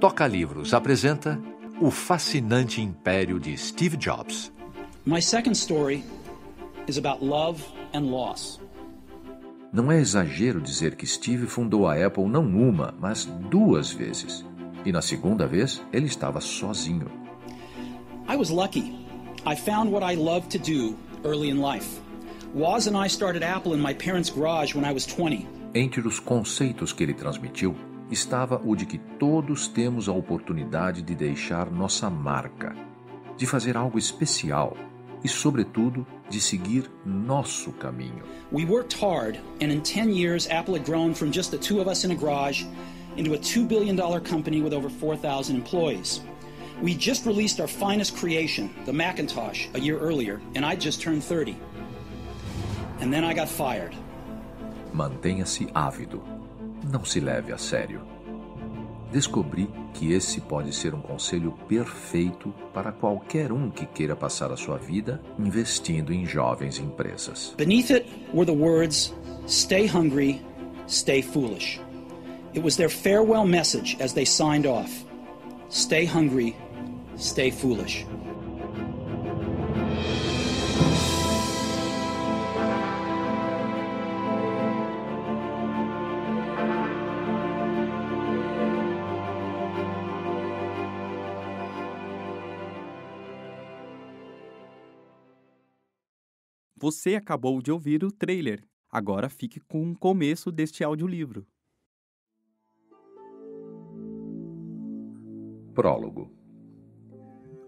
Toca Livros apresenta O Fascinante Império de Steve Jobs. My second story is about love and loss. Não é exagero dizer que Steve fundou a Apple não uma, mas duas vezes. E na segunda vez, ele estava sozinho. I was lucky. I found what I love to do early in life. Woz and I started Apple in my parents' garage when I was 20. Entre os conceitos que ele transmitiu, estava o de que todos temos a oportunidade de deixar nossa marca, de fazer algo especial e, sobretudo, de seguir nosso caminho. We worked hard, and in 10 years, Apple had grown from just the two of us in a garage into a two billion dollar company with over 4,000 employees. We just released our finest creation, the Macintosh, a year earlier, and I just turned 30. And then I got fired. Mantenha-se ávido não se leve a sério. Descobri que esse pode ser um conselho perfeito para qualquer um que queira passar a sua vida investindo em jovens empresas. Beneath it were the words stay hungry, stay foolish. It was their farewell message as they signed off. Stay hungry, stay foolish. Você acabou de ouvir o trailer. Agora fique com o começo deste audiolivro. Prólogo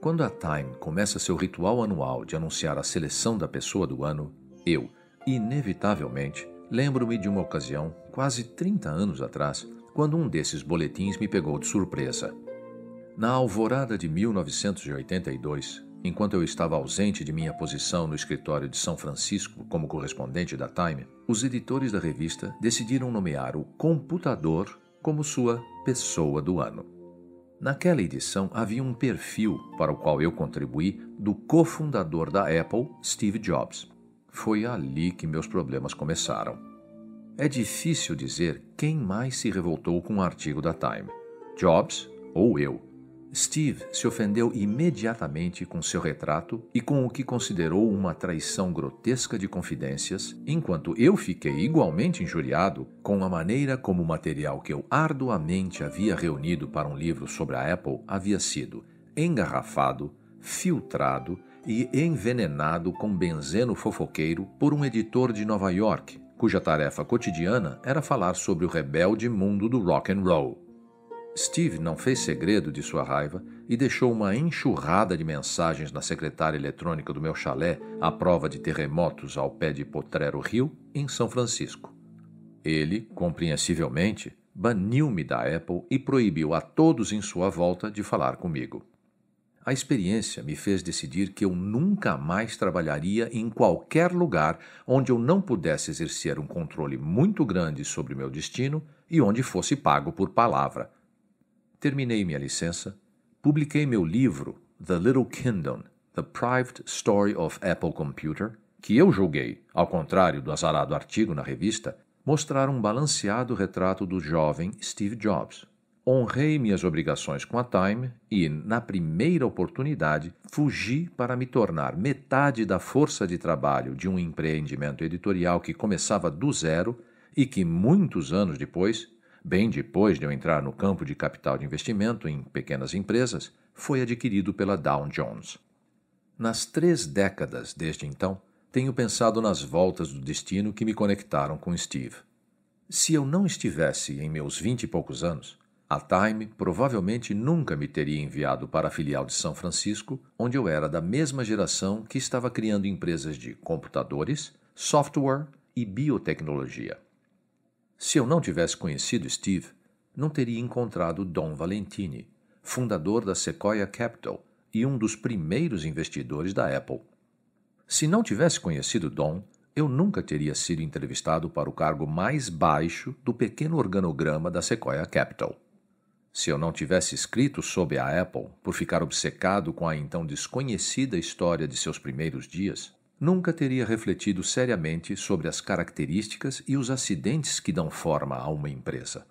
Quando a Time começa seu ritual anual de anunciar a seleção da pessoa do ano, eu, inevitavelmente, lembro-me de uma ocasião, quase 30 anos atrás, quando um desses boletins me pegou de surpresa. Na alvorada de 1982, Enquanto eu estava ausente de minha posição no escritório de São Francisco como correspondente da Time, os editores da revista decidiram nomear o computador como sua pessoa do ano. Naquela edição havia um perfil para o qual eu contribuí do cofundador da Apple, Steve Jobs. Foi ali que meus problemas começaram. É difícil dizer quem mais se revoltou com o artigo da Time: Jobs ou eu Steve se ofendeu imediatamente com seu retrato e com o que considerou uma traição grotesca de confidências, enquanto eu fiquei igualmente injuriado com a maneira como o material que eu arduamente havia reunido para um livro sobre a Apple havia sido engarrafado, filtrado e envenenado com benzeno fofoqueiro por um editor de Nova York, cuja tarefa cotidiana era falar sobre o rebelde mundo do rock and roll. Steve não fez segredo de sua raiva e deixou uma enxurrada de mensagens na secretária eletrônica do meu chalé à prova de terremotos ao pé de Potrero Rio, em São Francisco. Ele, compreensivelmente, baniu-me da Apple e proibiu a todos em sua volta de falar comigo. A experiência me fez decidir que eu nunca mais trabalharia em qualquer lugar onde eu não pudesse exercer um controle muito grande sobre meu destino e onde fosse pago por palavra Terminei minha licença, publiquei meu livro The Little Kingdom, The Private Story of Apple Computer, que eu julguei, ao contrário do azarado artigo na revista, mostrar um balanceado retrato do jovem Steve Jobs. Honrei minhas obrigações com a Time e, na primeira oportunidade, fugi para me tornar metade da força de trabalho de um empreendimento editorial que começava do zero e que, muitos anos depois, bem depois de eu entrar no campo de capital de investimento em pequenas empresas, foi adquirido pela Dow Jones. Nas três décadas desde então, tenho pensado nas voltas do destino que me conectaram com Steve. Se eu não estivesse em meus vinte e poucos anos, a Time provavelmente nunca me teria enviado para a filial de São Francisco, onde eu era da mesma geração que estava criando empresas de computadores, software e biotecnologia. Se eu não tivesse conhecido Steve, não teria encontrado Don Valentini, fundador da Sequoia Capital e um dos primeiros investidores da Apple. Se não tivesse conhecido Don, eu nunca teria sido entrevistado para o cargo mais baixo do pequeno organograma da Sequoia Capital. Se eu não tivesse escrito sobre a Apple por ficar obcecado com a então desconhecida história de seus primeiros dias, nunca teria refletido seriamente sobre as características e os acidentes que dão forma a uma empresa.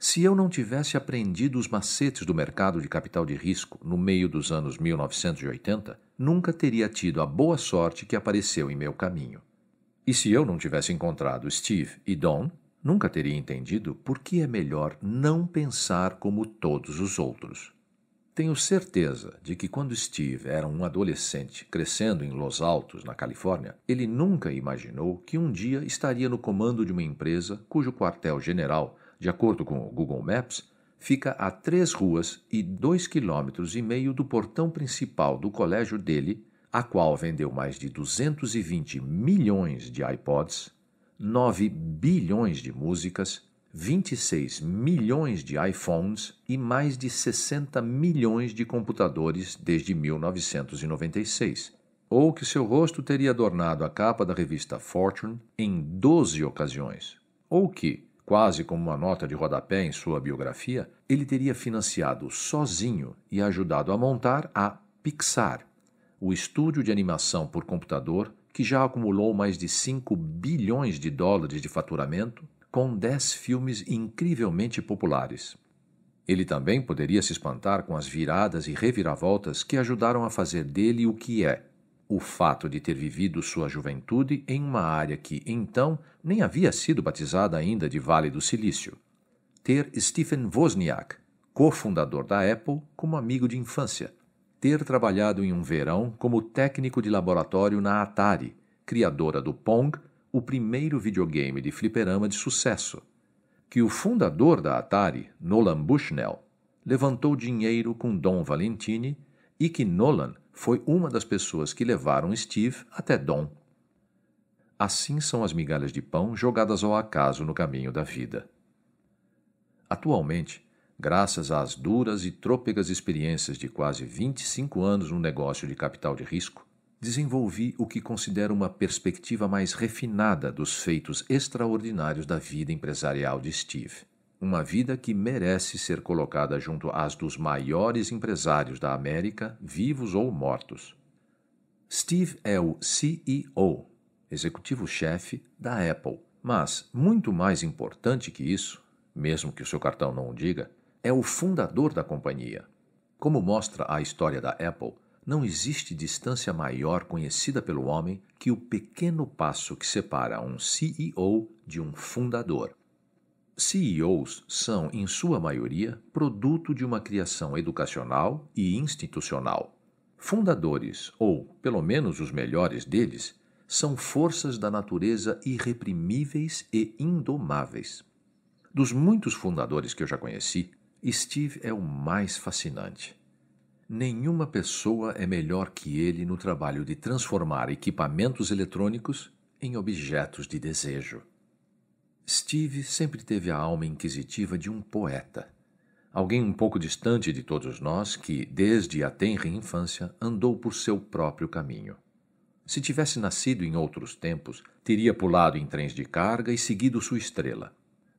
Se eu não tivesse aprendido os macetes do mercado de capital de risco no meio dos anos 1980, nunca teria tido a boa sorte que apareceu em meu caminho. E se eu não tivesse encontrado Steve e Don, nunca teria entendido por que é melhor não pensar como todos os outros. Tenho certeza de que quando Steve era um adolescente crescendo em Los Altos, na Califórnia, ele nunca imaginou que um dia estaria no comando de uma empresa cujo quartel-general, de acordo com o Google Maps, fica a três ruas e dois quilômetros e meio do portão principal do colégio dele, a qual vendeu mais de 220 milhões de iPods, 9 bilhões de músicas 26 milhões de iPhones e mais de 60 milhões de computadores desde 1996, ou que seu rosto teria adornado a capa da revista Fortune em 12 ocasiões, ou que, quase como uma nota de rodapé em sua biografia, ele teria financiado sozinho e ajudado a montar a Pixar, o estúdio de animação por computador que já acumulou mais de 5 bilhões de dólares de faturamento com dez filmes incrivelmente populares. Ele também poderia se espantar com as viradas e reviravoltas que ajudaram a fazer dele o que é, o fato de ter vivido sua juventude em uma área que, então, nem havia sido batizada ainda de Vale do Silício. Ter Stephen Wozniak, cofundador da Apple, como amigo de infância. Ter trabalhado em um verão como técnico de laboratório na Atari, criadora do Pong o primeiro videogame de fliperama de sucesso, que o fundador da Atari, Nolan Bushnell, levantou dinheiro com Don Valentini e que Nolan foi uma das pessoas que levaram Steve até Don. Assim são as migalhas de pão jogadas ao acaso no caminho da vida. Atualmente, graças às duras e trôpegas experiências de quase 25 anos no negócio de capital de risco, desenvolvi o que considero uma perspectiva mais refinada dos feitos extraordinários da vida empresarial de Steve. Uma vida que merece ser colocada junto às dos maiores empresários da América, vivos ou mortos. Steve é o CEO, executivo-chefe da Apple. Mas, muito mais importante que isso, mesmo que o seu cartão não o diga, é o fundador da companhia. Como mostra a história da Apple, não existe distância maior conhecida pelo homem que o pequeno passo que separa um CEO de um fundador. CEOs são, em sua maioria, produto de uma criação educacional e institucional. Fundadores, ou pelo menos os melhores deles, são forças da natureza irreprimíveis e indomáveis. Dos muitos fundadores que eu já conheci, Steve é o mais fascinante. Nenhuma pessoa é melhor que ele no trabalho de transformar equipamentos eletrônicos em objetos de desejo. Steve sempre teve a alma inquisitiva de um poeta, alguém um pouco distante de todos nós que, desde a tenra infância, andou por seu próprio caminho. Se tivesse nascido em outros tempos, teria pulado em trens de carga e seguido sua estrela.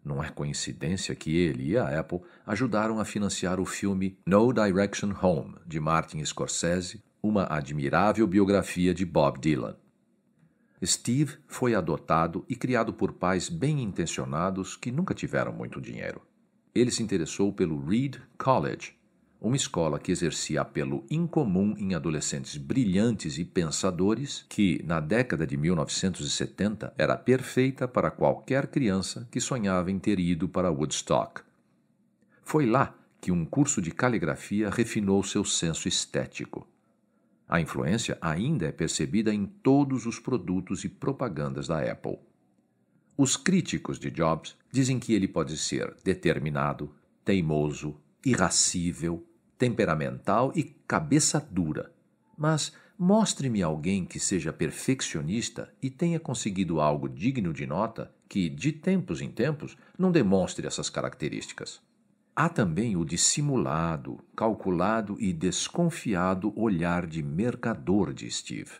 Não é coincidência que ele e a Apple ajudaram a financiar o filme No Direction Home, de Martin Scorsese, uma admirável biografia de Bob Dylan. Steve foi adotado e criado por pais bem intencionados que nunca tiveram muito dinheiro. Ele se interessou pelo Reed College, uma escola que exercia apelo incomum em adolescentes brilhantes e pensadores, que, na década de 1970, era perfeita para qualquer criança que sonhava em ter ido para Woodstock. Foi lá que um curso de caligrafia refinou seu senso estético. A influência ainda é percebida em todos os produtos e propagandas da Apple. Os críticos de Jobs dizem que ele pode ser determinado, teimoso, irascível, temperamental e cabeça dura. Mas mostre-me alguém que seja perfeccionista e tenha conseguido algo digno de nota que, de tempos em tempos, não demonstre essas características. Há também o dissimulado, calculado e desconfiado olhar de mercador de Steve.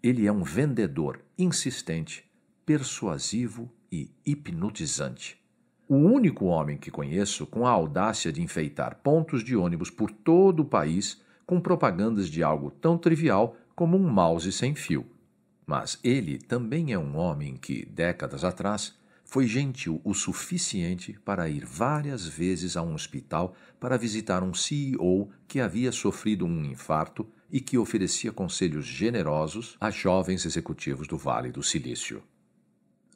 Ele é um vendedor insistente, persuasivo e hipnotizante o único homem que conheço com a audácia de enfeitar pontos de ônibus por todo o país com propagandas de algo tão trivial como um mouse sem fio. Mas ele também é um homem que, décadas atrás, foi gentil o suficiente para ir várias vezes a um hospital para visitar um CEO que havia sofrido um infarto e que oferecia conselhos generosos a jovens executivos do Vale do Silício.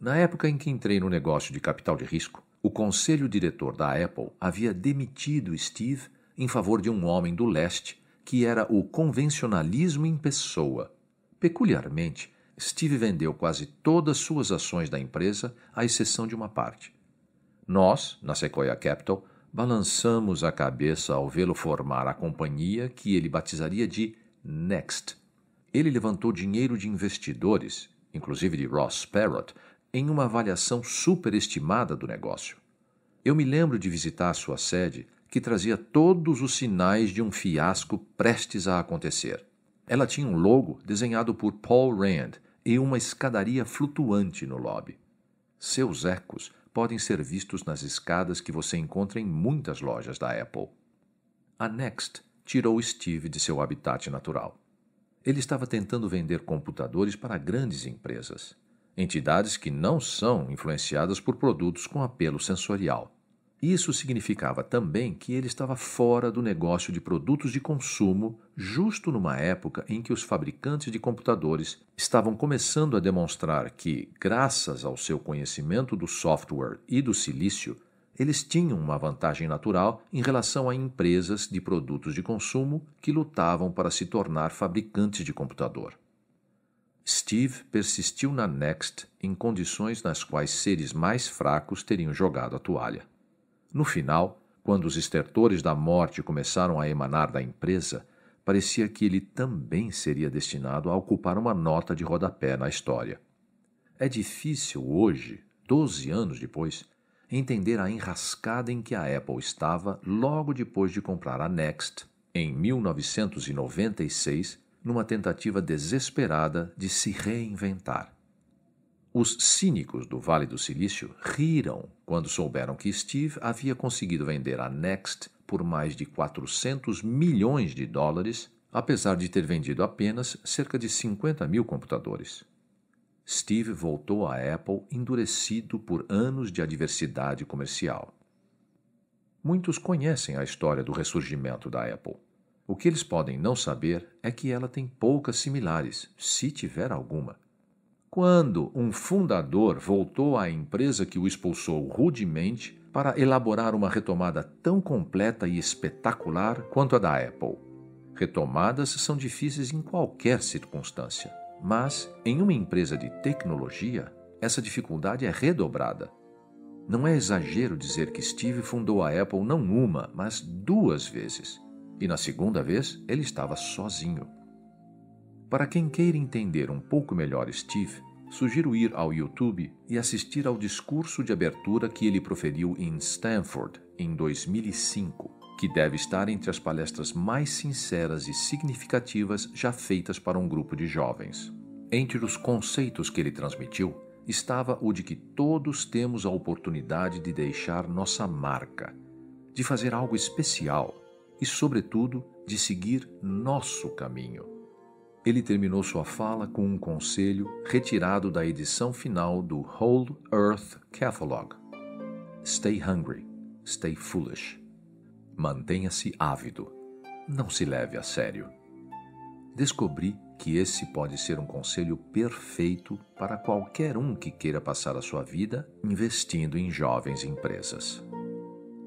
Na época em que entrei no negócio de capital de risco, o conselho diretor da Apple havia demitido Steve em favor de um homem do leste que era o convencionalismo em pessoa. Peculiarmente, Steve vendeu quase todas suas ações da empresa, à exceção de uma parte. Nós, na Sequoia Capital, balançamos a cabeça ao vê-lo formar a companhia que ele batizaria de Next. Ele levantou dinheiro de investidores, inclusive de Ross Perot, em uma avaliação superestimada do negócio. Eu me lembro de visitar sua sede, que trazia todos os sinais de um fiasco prestes a acontecer. Ela tinha um logo desenhado por Paul Rand e uma escadaria flutuante no lobby. Seus ecos podem ser vistos nas escadas que você encontra em muitas lojas da Apple. A Next tirou Steve de seu habitat natural. Ele estava tentando vender computadores para grandes empresas entidades que não são influenciadas por produtos com apelo sensorial. Isso significava também que ele estava fora do negócio de produtos de consumo, justo numa época em que os fabricantes de computadores estavam começando a demonstrar que, graças ao seu conhecimento do software e do silício, eles tinham uma vantagem natural em relação a empresas de produtos de consumo que lutavam para se tornar fabricantes de computador. Steve persistiu na Next em condições nas quais seres mais fracos teriam jogado a toalha. No final, quando os estertores da morte começaram a emanar da empresa, parecia que ele também seria destinado a ocupar uma nota de rodapé na história. É difícil hoje, doze anos depois, entender a enrascada em que a Apple estava logo depois de comprar a Next, em 1996, numa tentativa desesperada de se reinventar. Os cínicos do Vale do Silício riram quando souberam que Steve havia conseguido vender a Next por mais de 400 milhões de dólares, apesar de ter vendido apenas cerca de 50 mil computadores. Steve voltou à Apple endurecido por anos de adversidade comercial. Muitos conhecem a história do ressurgimento da Apple. O que eles podem não saber é que ela tem poucas similares, se tiver alguma. Quando um fundador voltou à empresa que o expulsou rudemente para elaborar uma retomada tão completa e espetacular quanto a da Apple. Retomadas são difíceis em qualquer circunstância, mas em uma empresa de tecnologia, essa dificuldade é redobrada. Não é exagero dizer que Steve fundou a Apple não uma, mas duas vezes e na segunda vez ele estava sozinho. Para quem queira entender um pouco melhor Steve, sugiro ir ao YouTube e assistir ao discurso de abertura que ele proferiu em Stanford em 2005, que deve estar entre as palestras mais sinceras e significativas já feitas para um grupo de jovens. Entre os conceitos que ele transmitiu estava o de que todos temos a oportunidade de deixar nossa marca, de fazer algo especial e, sobretudo, de seguir nosso caminho. Ele terminou sua fala com um conselho retirado da edição final do Whole Earth Catalog: Stay hungry, stay foolish. Mantenha-se ávido, não se leve a sério. Descobri que esse pode ser um conselho perfeito para qualquer um que queira passar a sua vida investindo em jovens empresas.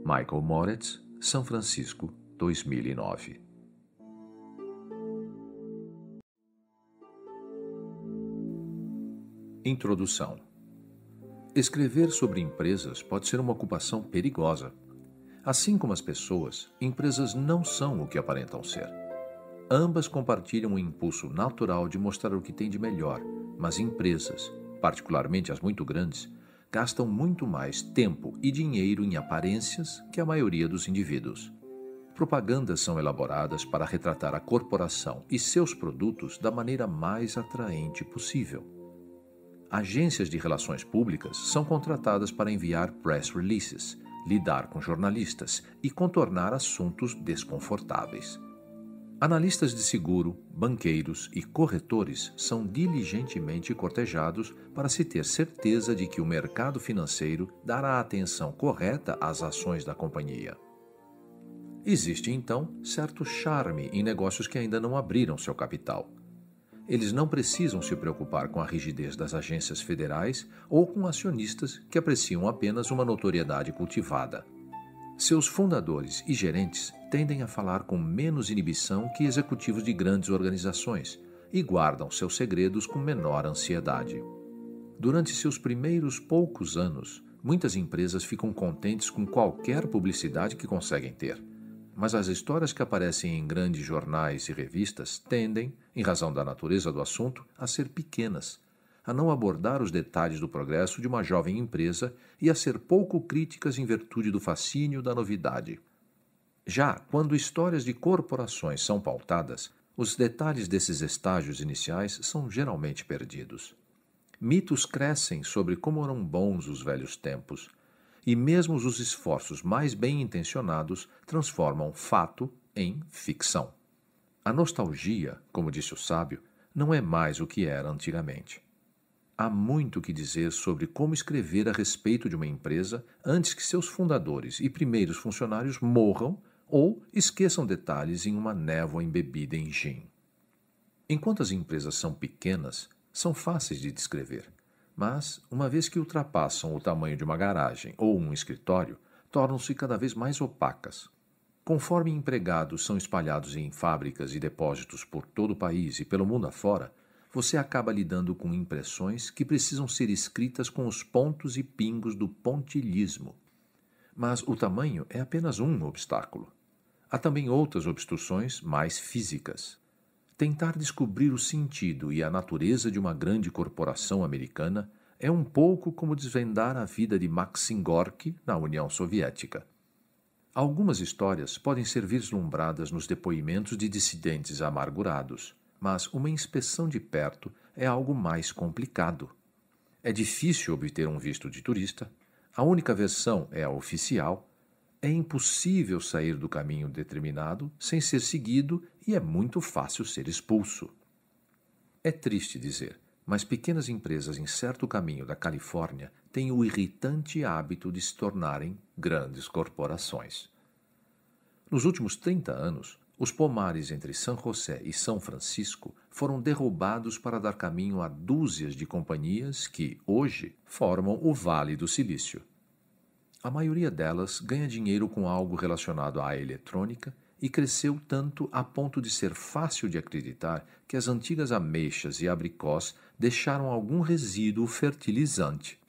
Michael Moritz, São Francisco, 2009. Introdução Escrever sobre empresas pode ser uma ocupação perigosa. Assim como as pessoas, empresas não são o que aparentam ser. Ambas compartilham o impulso natural de mostrar o que tem de melhor, mas empresas, particularmente as muito grandes, gastam muito mais tempo e dinheiro em aparências que a maioria dos indivíduos. Propagandas são elaboradas para retratar a corporação e seus produtos da maneira mais atraente possível. Agências de relações públicas são contratadas para enviar press releases, lidar com jornalistas e contornar assuntos desconfortáveis. Analistas de seguro, banqueiros e corretores são diligentemente cortejados para se ter certeza de que o mercado financeiro dará a atenção correta às ações da companhia. Existe então certo charme em negócios que ainda não abriram seu capital. Eles não precisam se preocupar com a rigidez das agências federais ou com acionistas que apreciam apenas uma notoriedade cultivada. Seus fundadores e gerentes tendem a falar com menos inibição que executivos de grandes organizações e guardam seus segredos com menor ansiedade. Durante seus primeiros poucos anos, muitas empresas ficam contentes com qualquer publicidade que conseguem ter mas as histórias que aparecem em grandes jornais e revistas tendem, em razão da natureza do assunto, a ser pequenas, a não abordar os detalhes do progresso de uma jovem empresa e a ser pouco críticas em virtude do fascínio da novidade. Já quando histórias de corporações são pautadas, os detalhes desses estágios iniciais são geralmente perdidos. Mitos crescem sobre como eram bons os velhos tempos, e mesmo os esforços mais bem intencionados transformam fato em ficção. A nostalgia, como disse o sábio, não é mais o que era antigamente. Há muito que dizer sobre como escrever a respeito de uma empresa antes que seus fundadores e primeiros funcionários morram ou esqueçam detalhes em uma névoa embebida em gin. Enquanto as empresas são pequenas, são fáceis de descrever. Mas, uma vez que ultrapassam o tamanho de uma garagem ou um escritório, tornam-se cada vez mais opacas. Conforme empregados são espalhados em fábricas e depósitos por todo o país e pelo mundo afora, você acaba lidando com impressões que precisam ser escritas com os pontos e pingos do pontilhismo. Mas o tamanho é apenas um obstáculo. Há também outras obstruções mais físicas. Tentar descobrir o sentido e a natureza de uma grande corporação americana é um pouco como desvendar a vida de Maxim Gorky na União Soviética. Algumas histórias podem ser vislumbradas nos depoimentos de dissidentes amargurados, mas uma inspeção de perto é algo mais complicado. É difícil obter um visto de turista, a única versão é a oficial é impossível sair do caminho determinado sem ser seguido e é muito fácil ser expulso. É triste dizer, mas pequenas empresas em certo caminho da Califórnia têm o irritante hábito de se tornarem grandes corporações. Nos últimos 30 anos, os pomares entre São José e São Francisco foram derrubados para dar caminho a dúzias de companhias que, hoje, formam o Vale do Silício. A maioria delas ganha dinheiro com algo relacionado à eletrônica e cresceu tanto a ponto de ser fácil de acreditar que as antigas ameixas e abricós deixaram algum resíduo fertilizante.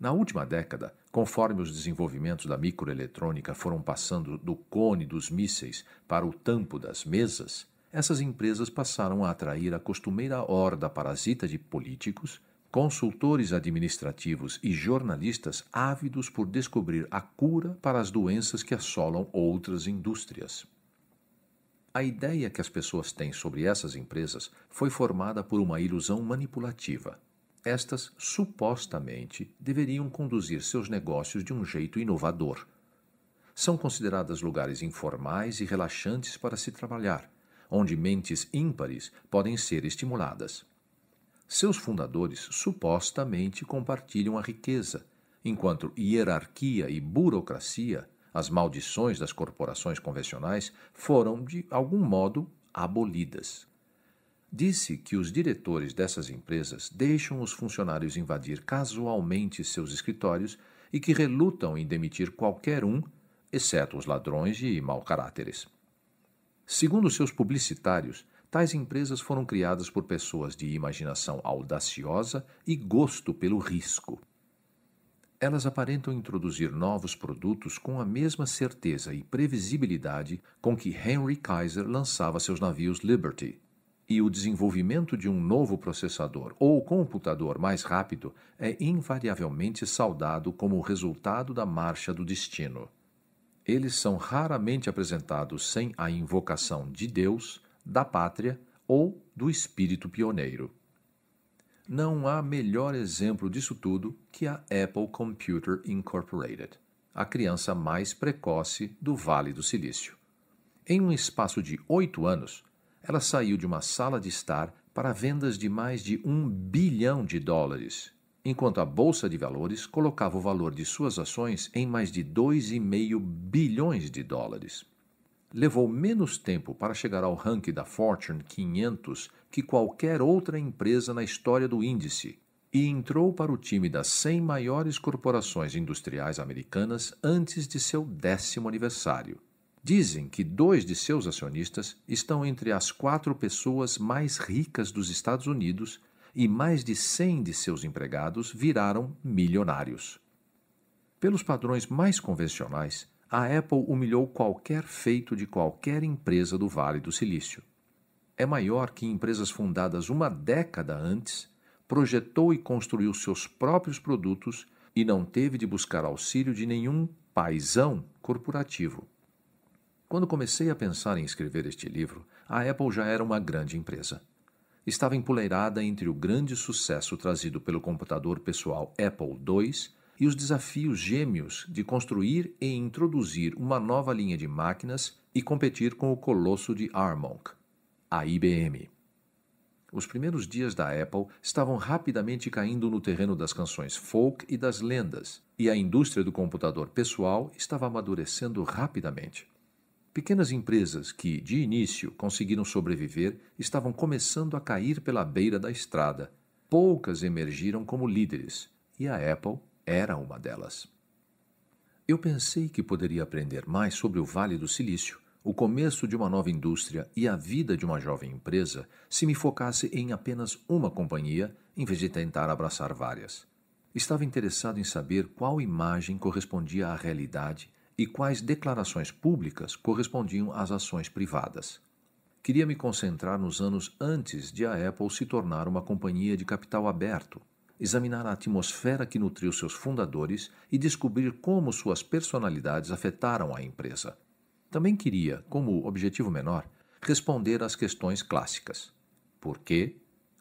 Na última década, conforme os desenvolvimentos da microeletrônica foram passando do cone dos mísseis para o tampo das mesas, essas empresas passaram a atrair a costumeira horda parasita de políticos consultores administrativos e jornalistas ávidos por descobrir a cura para as doenças que assolam outras indústrias. A ideia que as pessoas têm sobre essas empresas foi formada por uma ilusão manipulativa. Estas, supostamente, deveriam conduzir seus negócios de um jeito inovador. São consideradas lugares informais e relaxantes para se trabalhar, onde mentes ímpares podem ser estimuladas. Seus fundadores supostamente compartilham a riqueza, enquanto hierarquia e burocracia, as maldições das corporações convencionais, foram de algum modo abolidas. Disse que os diretores dessas empresas deixam os funcionários invadir casualmente seus escritórios e que relutam em demitir qualquer um, exceto os ladrões e mau caráteres. Segundo seus publicitários, Tais empresas foram criadas por pessoas de imaginação audaciosa e gosto pelo risco. Elas aparentam introduzir novos produtos com a mesma certeza e previsibilidade com que Henry Kaiser lançava seus navios Liberty. E o desenvolvimento de um novo processador ou computador mais rápido é invariavelmente saudado como resultado da marcha do destino. Eles são raramente apresentados sem a invocação de Deus da pátria ou do espírito pioneiro. Não há melhor exemplo disso tudo que a Apple Computer Incorporated, a criança mais precoce do Vale do Silício. Em um espaço de oito anos, ela saiu de uma sala de estar para vendas de mais de um bilhão de dólares, enquanto a Bolsa de Valores colocava o valor de suas ações em mais de 2,5 bilhões de dólares levou menos tempo para chegar ao ranking da Fortune 500 que qualquer outra empresa na história do índice e entrou para o time das 100 maiores corporações industriais americanas antes de seu décimo aniversário. Dizem que dois de seus acionistas estão entre as quatro pessoas mais ricas dos Estados Unidos e mais de 100 de seus empregados viraram milionários. Pelos padrões mais convencionais, a Apple humilhou qualquer feito de qualquer empresa do Vale do Silício. É maior que empresas fundadas uma década antes, projetou e construiu seus próprios produtos e não teve de buscar auxílio de nenhum paisão corporativo. Quando comecei a pensar em escrever este livro, a Apple já era uma grande empresa. Estava empoleirada entre o grande sucesso trazido pelo computador pessoal Apple II e os desafios gêmeos de construir e introduzir uma nova linha de máquinas e competir com o colosso de Armonk, a IBM. Os primeiros dias da Apple estavam rapidamente caindo no terreno das canções folk e das lendas, e a indústria do computador pessoal estava amadurecendo rapidamente. Pequenas empresas que, de início, conseguiram sobreviver estavam começando a cair pela beira da estrada. Poucas emergiram como líderes, e a Apple era uma delas. Eu pensei que poderia aprender mais sobre o Vale do Silício, o começo de uma nova indústria e a vida de uma jovem empresa se me focasse em apenas uma companhia em vez de tentar abraçar várias. Estava interessado em saber qual imagem correspondia à realidade e quais declarações públicas correspondiam às ações privadas. Queria me concentrar nos anos antes de a Apple se tornar uma companhia de capital aberto, examinar a atmosfera que nutriu seus fundadores e descobrir como suas personalidades afetaram a empresa. Também queria, como objetivo menor, responder às questões clássicas: por quê,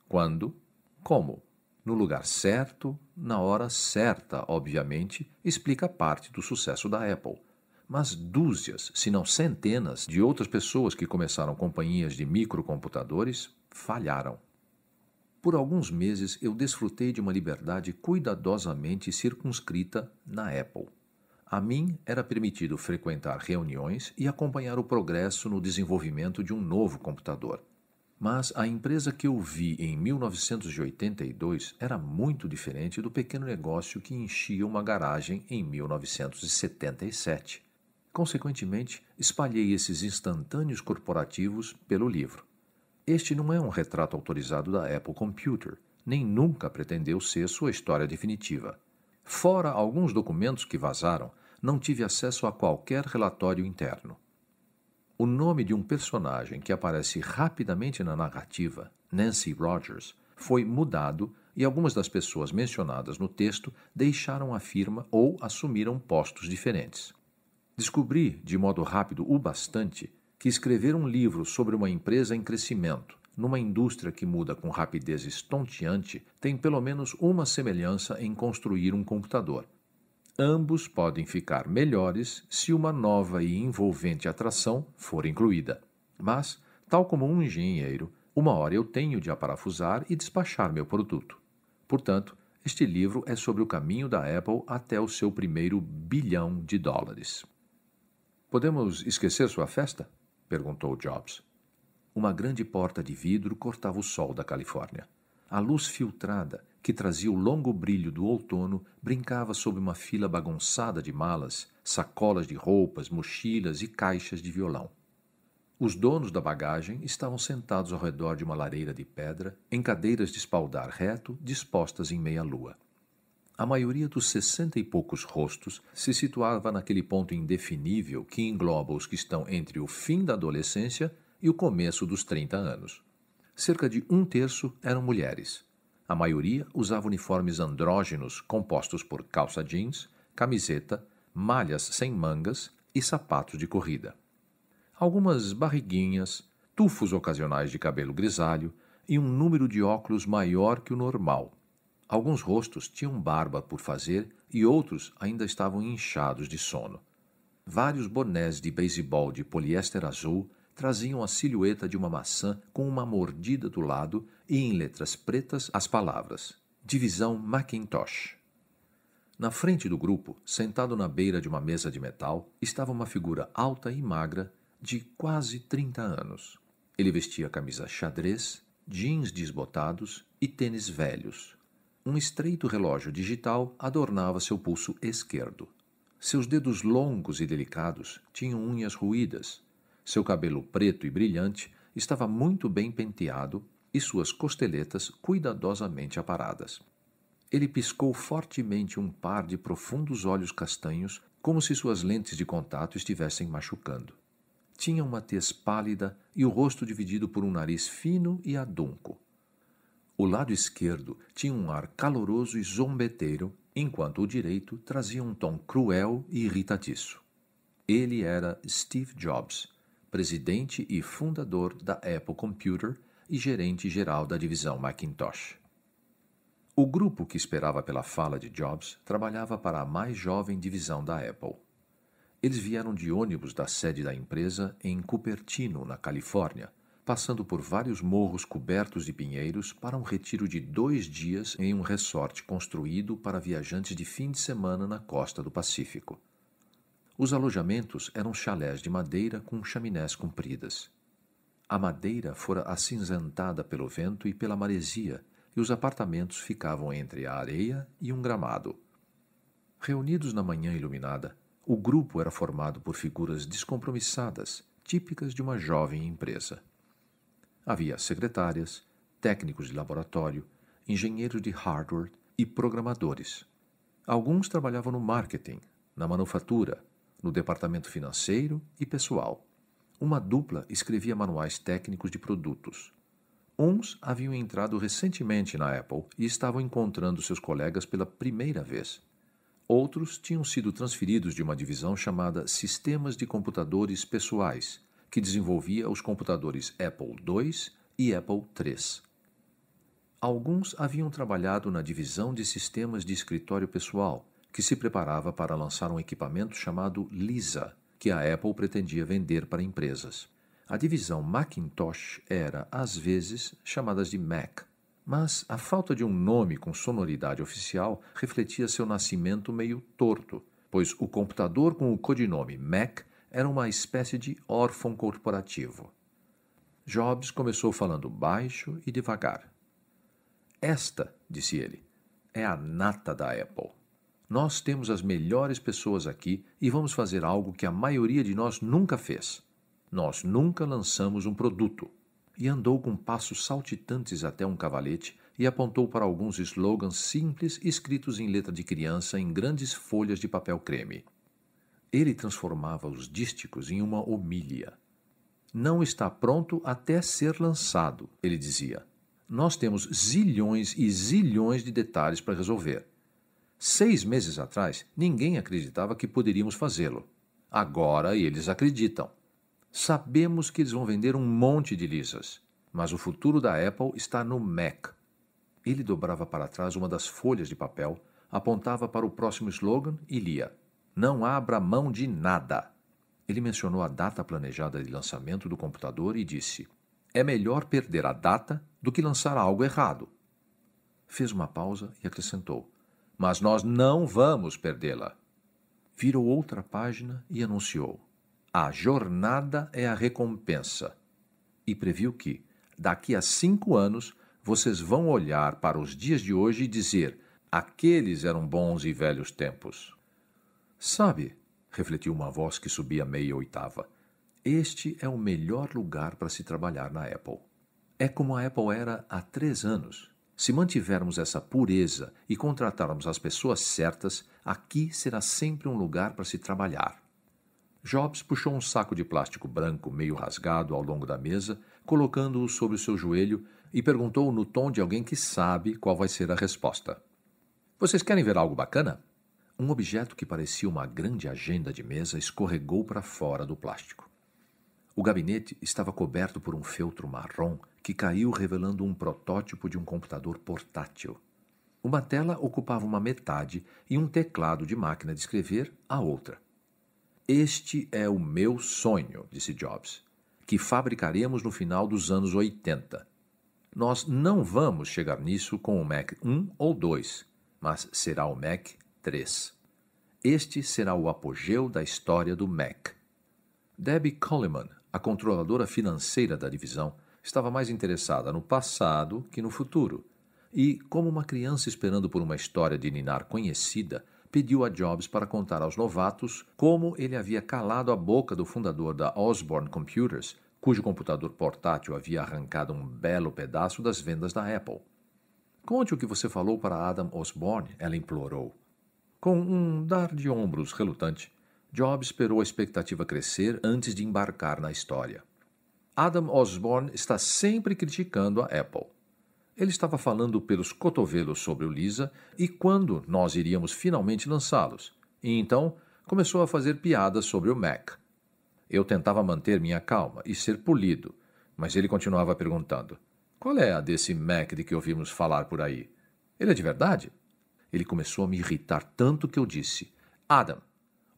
quando, como, no lugar certo, na hora certa, obviamente, explica parte do sucesso da Apple. Mas dúzias, se não centenas, de outras pessoas que começaram companhias de microcomputadores falharam. Por alguns meses eu desfrutei de uma liberdade cuidadosamente circunscrita na Apple. A mim era permitido frequentar reuniões e acompanhar o progresso no desenvolvimento de um novo computador. Mas a empresa que eu vi em 1982 era muito diferente do pequeno negócio que enchia uma garagem em 1977. Consequentemente, espalhei esses instantâneos corporativos pelo livro. Este não é um retrato autorizado da Apple Computer, nem nunca pretendeu ser sua história definitiva. Fora alguns documentos que vazaram, não tive acesso a qualquer relatório interno. O nome de um personagem que aparece rapidamente na narrativa, Nancy Rogers, foi mudado e algumas das pessoas mencionadas no texto deixaram a firma ou assumiram postos diferentes. Descobri, de modo rápido o bastante, que escrever um livro sobre uma empresa em crescimento, numa indústria que muda com rapidez estonteante, tem pelo menos uma semelhança em construir um computador. Ambos podem ficar melhores se uma nova e envolvente atração for incluída. Mas, tal como um engenheiro, uma hora eu tenho de aparafusar e despachar meu produto. Portanto, este livro é sobre o caminho da Apple até o seu primeiro bilhão de dólares. Podemos esquecer sua festa? perguntou Jobs. Uma grande porta de vidro cortava o sol da Califórnia. A luz filtrada, que trazia o longo brilho do outono, brincava sob uma fila bagunçada de malas, sacolas de roupas, mochilas e caixas de violão. Os donos da bagagem estavam sentados ao redor de uma lareira de pedra, em cadeiras de espaldar reto, dispostas em meia-lua. A maioria dos sessenta e poucos rostos se situava naquele ponto indefinível que engloba os que estão entre o fim da adolescência e o começo dos 30 anos. Cerca de um terço eram mulheres. A maioria usava uniformes andrógenos compostos por calça jeans, camiseta, malhas sem mangas e sapatos de corrida. Algumas barriguinhas, tufos ocasionais de cabelo grisalho e um número de óculos maior que o normal, Alguns rostos tinham barba por fazer e outros ainda estavam inchados de sono. Vários bonés de beisebol de poliéster azul traziam a silhueta de uma maçã com uma mordida do lado e em letras pretas as palavras: Divisão Macintosh. Na frente do grupo, sentado na beira de uma mesa de metal, estava uma figura alta e magra de quase 30 anos. Ele vestia camisa xadrez, jeans desbotados e tênis velhos. Um estreito relógio digital adornava seu pulso esquerdo. Seus dedos longos e delicados tinham unhas ruídas. Seu cabelo preto e brilhante estava muito bem penteado e suas costeletas cuidadosamente aparadas. Ele piscou fortemente um par de profundos olhos castanhos, como se suas lentes de contato estivessem machucando. Tinha uma tez pálida e o rosto dividido por um nariz fino e adunco. O lado esquerdo tinha um ar caloroso e zombeteiro, enquanto o direito trazia um tom cruel e irritadiço. Ele era Steve Jobs, presidente e fundador da Apple Computer e gerente geral da divisão Macintosh. O grupo que esperava pela fala de Jobs trabalhava para a mais jovem divisão da Apple. Eles vieram de ônibus da sede da empresa em Cupertino, na Califórnia, passando por vários morros cobertos de pinheiros para um retiro de dois dias em um resorte construído para viajantes de fim de semana na costa do Pacífico. Os alojamentos eram chalés de madeira com chaminés compridas. A madeira fora acinzentada pelo vento e pela maresia, e os apartamentos ficavam entre a areia e um gramado. Reunidos na manhã iluminada, o grupo era formado por figuras descompromissadas, típicas de uma jovem empresa. Havia secretárias, técnicos de laboratório, engenheiros de hardware e programadores. Alguns trabalhavam no marketing, na manufatura, no departamento financeiro e pessoal. Uma dupla escrevia manuais técnicos de produtos. Uns haviam entrado recentemente na Apple e estavam encontrando seus colegas pela primeira vez. Outros tinham sido transferidos de uma divisão chamada Sistemas de Computadores Pessoais que desenvolvia os computadores Apple II e Apple III. Alguns haviam trabalhado na divisão de sistemas de escritório pessoal, que se preparava para lançar um equipamento chamado Lisa, que a Apple pretendia vender para empresas. A divisão Macintosh era, às vezes, chamada de Mac, mas a falta de um nome com sonoridade oficial refletia seu nascimento meio torto, pois o computador com o codinome Mac era uma espécie de órfão corporativo. Jobs começou falando baixo e devagar. Esta, disse ele, é a nata da Apple. Nós temos as melhores pessoas aqui e vamos fazer algo que a maioria de nós nunca fez. Nós nunca lançamos um produto. E andou com passos saltitantes até um cavalete e apontou para alguns slogans simples escritos em letra de criança em grandes folhas de papel creme ele transformava os dísticos em uma homilia. Não está pronto até ser lançado, ele dizia. Nós temos zilhões e zilhões de detalhes para resolver. Seis meses atrás, ninguém acreditava que poderíamos fazê-lo. Agora eles acreditam. Sabemos que eles vão vender um monte de lisas, mas o futuro da Apple está no Mac. Ele dobrava para trás uma das folhas de papel, apontava para o próximo slogan e lia não abra mão de nada. Ele mencionou a data planejada de lançamento do computador e disse: É melhor perder a data do que lançar algo errado. Fez uma pausa e acrescentou: Mas nós não vamos perdê-la. Virou outra página e anunciou: A jornada é a recompensa. E previu que, daqui a cinco anos, vocês vão olhar para os dias de hoje e dizer: Aqueles eram bons e velhos tempos. Sabe, refletiu uma voz que subia meia oitava, este é o melhor lugar para se trabalhar na Apple. É como a Apple era há três anos. Se mantivermos essa pureza e contratarmos as pessoas certas, aqui será sempre um lugar para se trabalhar. Jobs puxou um saco de plástico branco meio rasgado ao longo da mesa, colocando-o sobre o seu joelho e perguntou no tom de alguém que sabe qual vai ser a resposta: Vocês querem ver algo bacana? Um objeto que parecia uma grande agenda de mesa escorregou para fora do plástico. O gabinete estava coberto por um feltro marrom que caiu revelando um protótipo de um computador portátil. Uma tela ocupava uma metade e um teclado de máquina de escrever a outra. Este é o meu sonho, disse Jobs, que fabricaremos no final dos anos 80. Nós não vamos chegar nisso com o Mac 1 ou 2, mas será o Mac 3. Este será o apogeu da história do Mac. Debbie Coleman, a controladora financeira da divisão, estava mais interessada no passado que no futuro. E, como uma criança esperando por uma história de ninar conhecida, pediu a Jobs para contar aos novatos como ele havia calado a boca do fundador da Osborne Computers, cujo computador portátil havia arrancado um belo pedaço das vendas da Apple. Conte o que você falou para Adam Osborne, ela implorou. Com um dar de ombros relutante, Job esperou a expectativa crescer antes de embarcar na história. Adam Osborne está sempre criticando a Apple. Ele estava falando pelos cotovelos sobre o Lisa e quando nós iríamos finalmente lançá-los. E então começou a fazer piadas sobre o Mac. Eu tentava manter minha calma e ser polido, mas ele continuava perguntando: Qual é a desse Mac de que ouvimos falar por aí? Ele é de verdade? Ele começou a me irritar tanto que eu disse: Adam,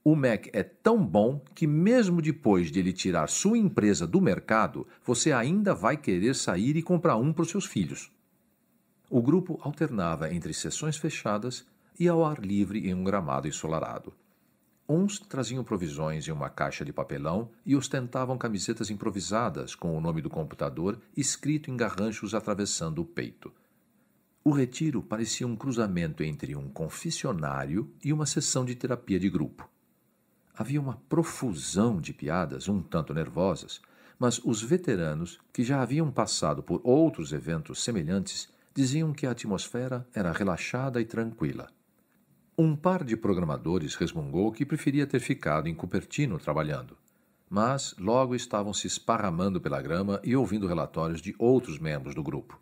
o Mac é tão bom que, mesmo depois de ele tirar sua empresa do mercado, você ainda vai querer sair e comprar um para os seus filhos. O grupo alternava entre sessões fechadas e ao ar livre em um gramado ensolarado. Uns traziam provisões em uma caixa de papelão e ostentavam camisetas improvisadas com o nome do computador escrito em garranchos atravessando o peito. O retiro parecia um cruzamento entre um confessionário e uma sessão de terapia de grupo. Havia uma profusão de piadas, um tanto nervosas, mas os veteranos, que já haviam passado por outros eventos semelhantes, diziam que a atmosfera era relaxada e tranquila. Um par de programadores resmungou que preferia ter ficado em Cupertino trabalhando, mas logo estavam se esparramando pela grama e ouvindo relatórios de outros membros do grupo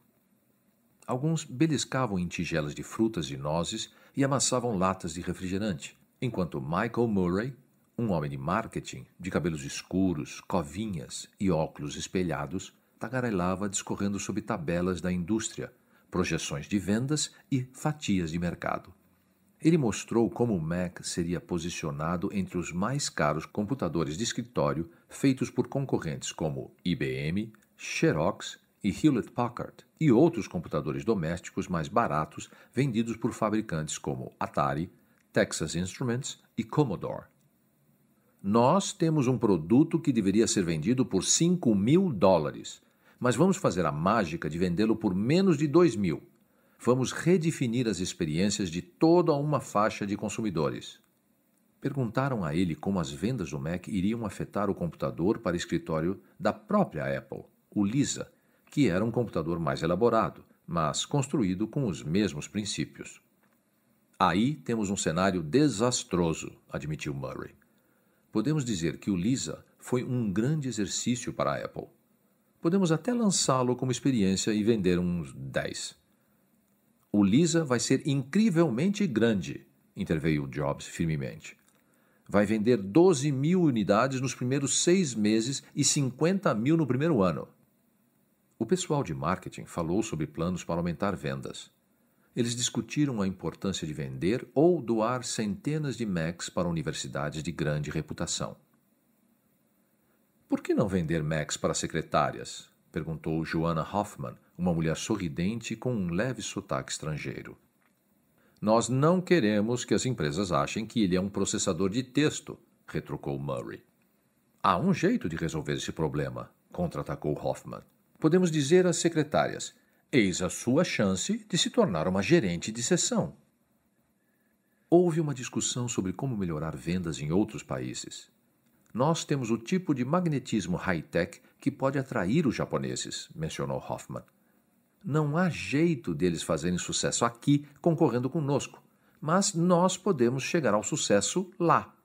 alguns beliscavam em tigelas de frutas e nozes e amassavam latas de refrigerante, enquanto Michael Murray, um homem de marketing, de cabelos escuros, covinhas e óculos espelhados, tagarelava discorrendo sobre tabelas da indústria, projeções de vendas e fatias de mercado. Ele mostrou como o Mac seria posicionado entre os mais caros computadores de escritório feitos por concorrentes como IBM, Xerox e Hewlett Packard, e outros computadores domésticos mais baratos vendidos por fabricantes como Atari, Texas Instruments e Commodore. Nós temos um produto que deveria ser vendido por 5 mil dólares, mas vamos fazer a mágica de vendê-lo por menos de 2 mil. Vamos redefinir as experiências de toda uma faixa de consumidores. Perguntaram a ele como as vendas do Mac iriam afetar o computador para escritório da própria Apple, o Lisa, que era um computador mais elaborado, mas construído com os mesmos princípios. Aí temos um cenário desastroso, admitiu Murray. Podemos dizer que o Lisa foi um grande exercício para a Apple. Podemos até lançá-lo como experiência e vender uns 10. O Lisa vai ser incrivelmente grande, interveio Jobs firmemente. Vai vender 12 mil unidades nos primeiros seis meses e 50 mil no primeiro ano. O pessoal de marketing falou sobre planos para aumentar vendas. Eles discutiram a importância de vender ou doar centenas de Macs para universidades de grande reputação. Por que não vender Macs para secretárias? perguntou Joana Hoffman, uma mulher sorridente com um leve sotaque estrangeiro. Nós não queremos que as empresas achem que ele é um processador de texto, retrucou Murray. Há um jeito de resolver esse problema, contra-atacou Hoffman podemos dizer às secretárias: eis a sua chance de se tornar uma gerente de sessão. Houve uma discussão sobre como melhorar vendas em outros países. Nós temos o tipo de magnetismo high-tech que pode atrair os japoneses, mencionou Hoffman. Não há jeito deles fazerem sucesso aqui concorrendo conosco, mas nós podemos chegar ao sucesso lá.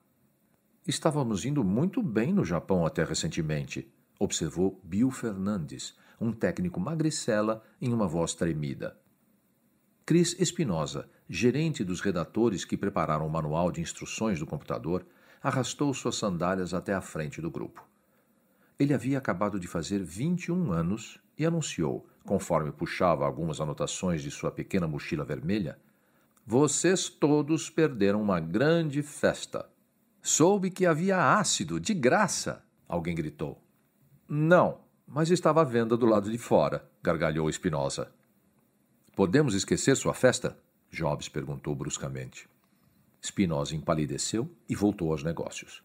Estávamos indo muito bem no Japão até recentemente, observou Bill Fernandes, um técnico magricela em uma voz tremida. Cris Espinosa, gerente dos redatores que prepararam o manual de instruções do computador, arrastou suas sandálias até a frente do grupo. Ele havia acabado de fazer 21 anos e anunciou, conforme puxava algumas anotações de sua pequena mochila vermelha, vocês todos perderam uma grande festa. Soube que havia ácido, de graça, alguém gritou. Não, mas estava à venda do lado de fora, gargalhou Espinosa. Podemos esquecer sua festa? Jobs perguntou bruscamente. Spinoza empalideceu e voltou aos negócios.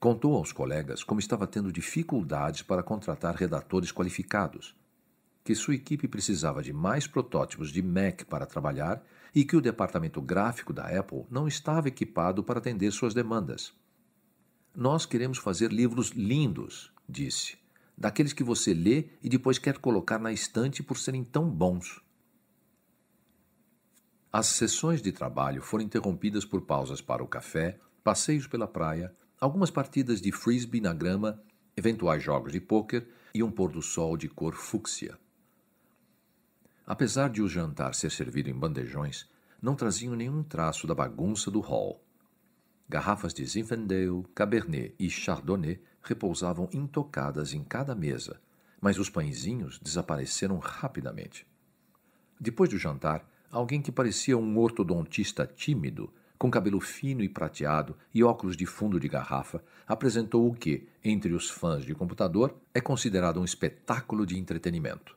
Contou aos colegas como estava tendo dificuldades para contratar redatores qualificados, que sua equipe precisava de mais protótipos de Mac para trabalhar e que o departamento gráfico da Apple não estava equipado para atender suas demandas. Nós queremos fazer livros lindos, disse, daqueles que você lê e depois quer colocar na estante por serem tão bons. As sessões de trabalho foram interrompidas por pausas para o café, passeios pela praia, algumas partidas de frisbee na grama, eventuais jogos de pôquer e um pôr-do-sol de cor fúcsia. Apesar de o jantar ser servido em bandejões, não traziam nenhum traço da bagunça do hall. Garrafas de Zinfandel, Cabernet e Chardonnay repousavam intocadas em cada mesa, mas os pãezinhos desapareceram rapidamente. Depois do jantar, alguém que parecia um ortodontista tímido, com cabelo fino e prateado e óculos de fundo de garrafa, apresentou o que, entre os fãs de computador, é considerado um espetáculo de entretenimento.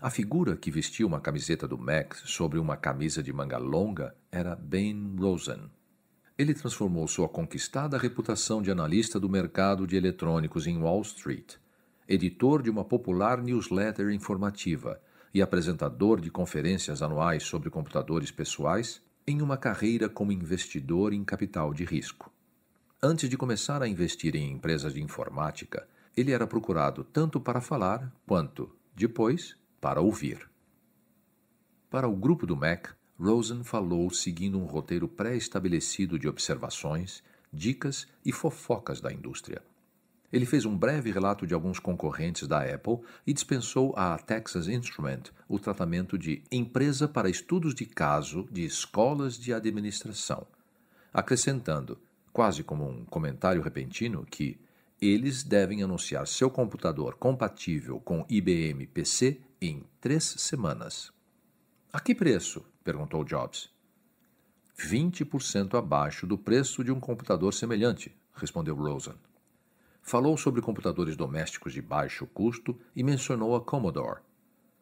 A figura que vestia uma camiseta do Max sobre uma camisa de manga longa era Ben Rosen ele transformou sua conquistada reputação de analista do mercado de eletrônicos em Wall Street, editor de uma popular newsletter informativa e apresentador de conferências anuais sobre computadores pessoais, em uma carreira como investidor em capital de risco. Antes de começar a investir em empresas de informática, ele era procurado tanto para falar quanto, depois, para ouvir. Para o grupo do Mac, Rosen falou seguindo um roteiro pré-estabelecido de observações, dicas e fofocas da indústria. Ele fez um breve relato de alguns concorrentes da Apple e dispensou à Texas Instrument o tratamento de empresa para estudos de caso de escolas de administração, acrescentando, quase como um comentário repentino, que eles devem anunciar seu computador compatível com IBM PC em três semanas. A que preço? perguntou Jobs. 20% abaixo do preço de um computador semelhante, respondeu Rosen. Falou sobre computadores domésticos de baixo custo e mencionou a Commodore.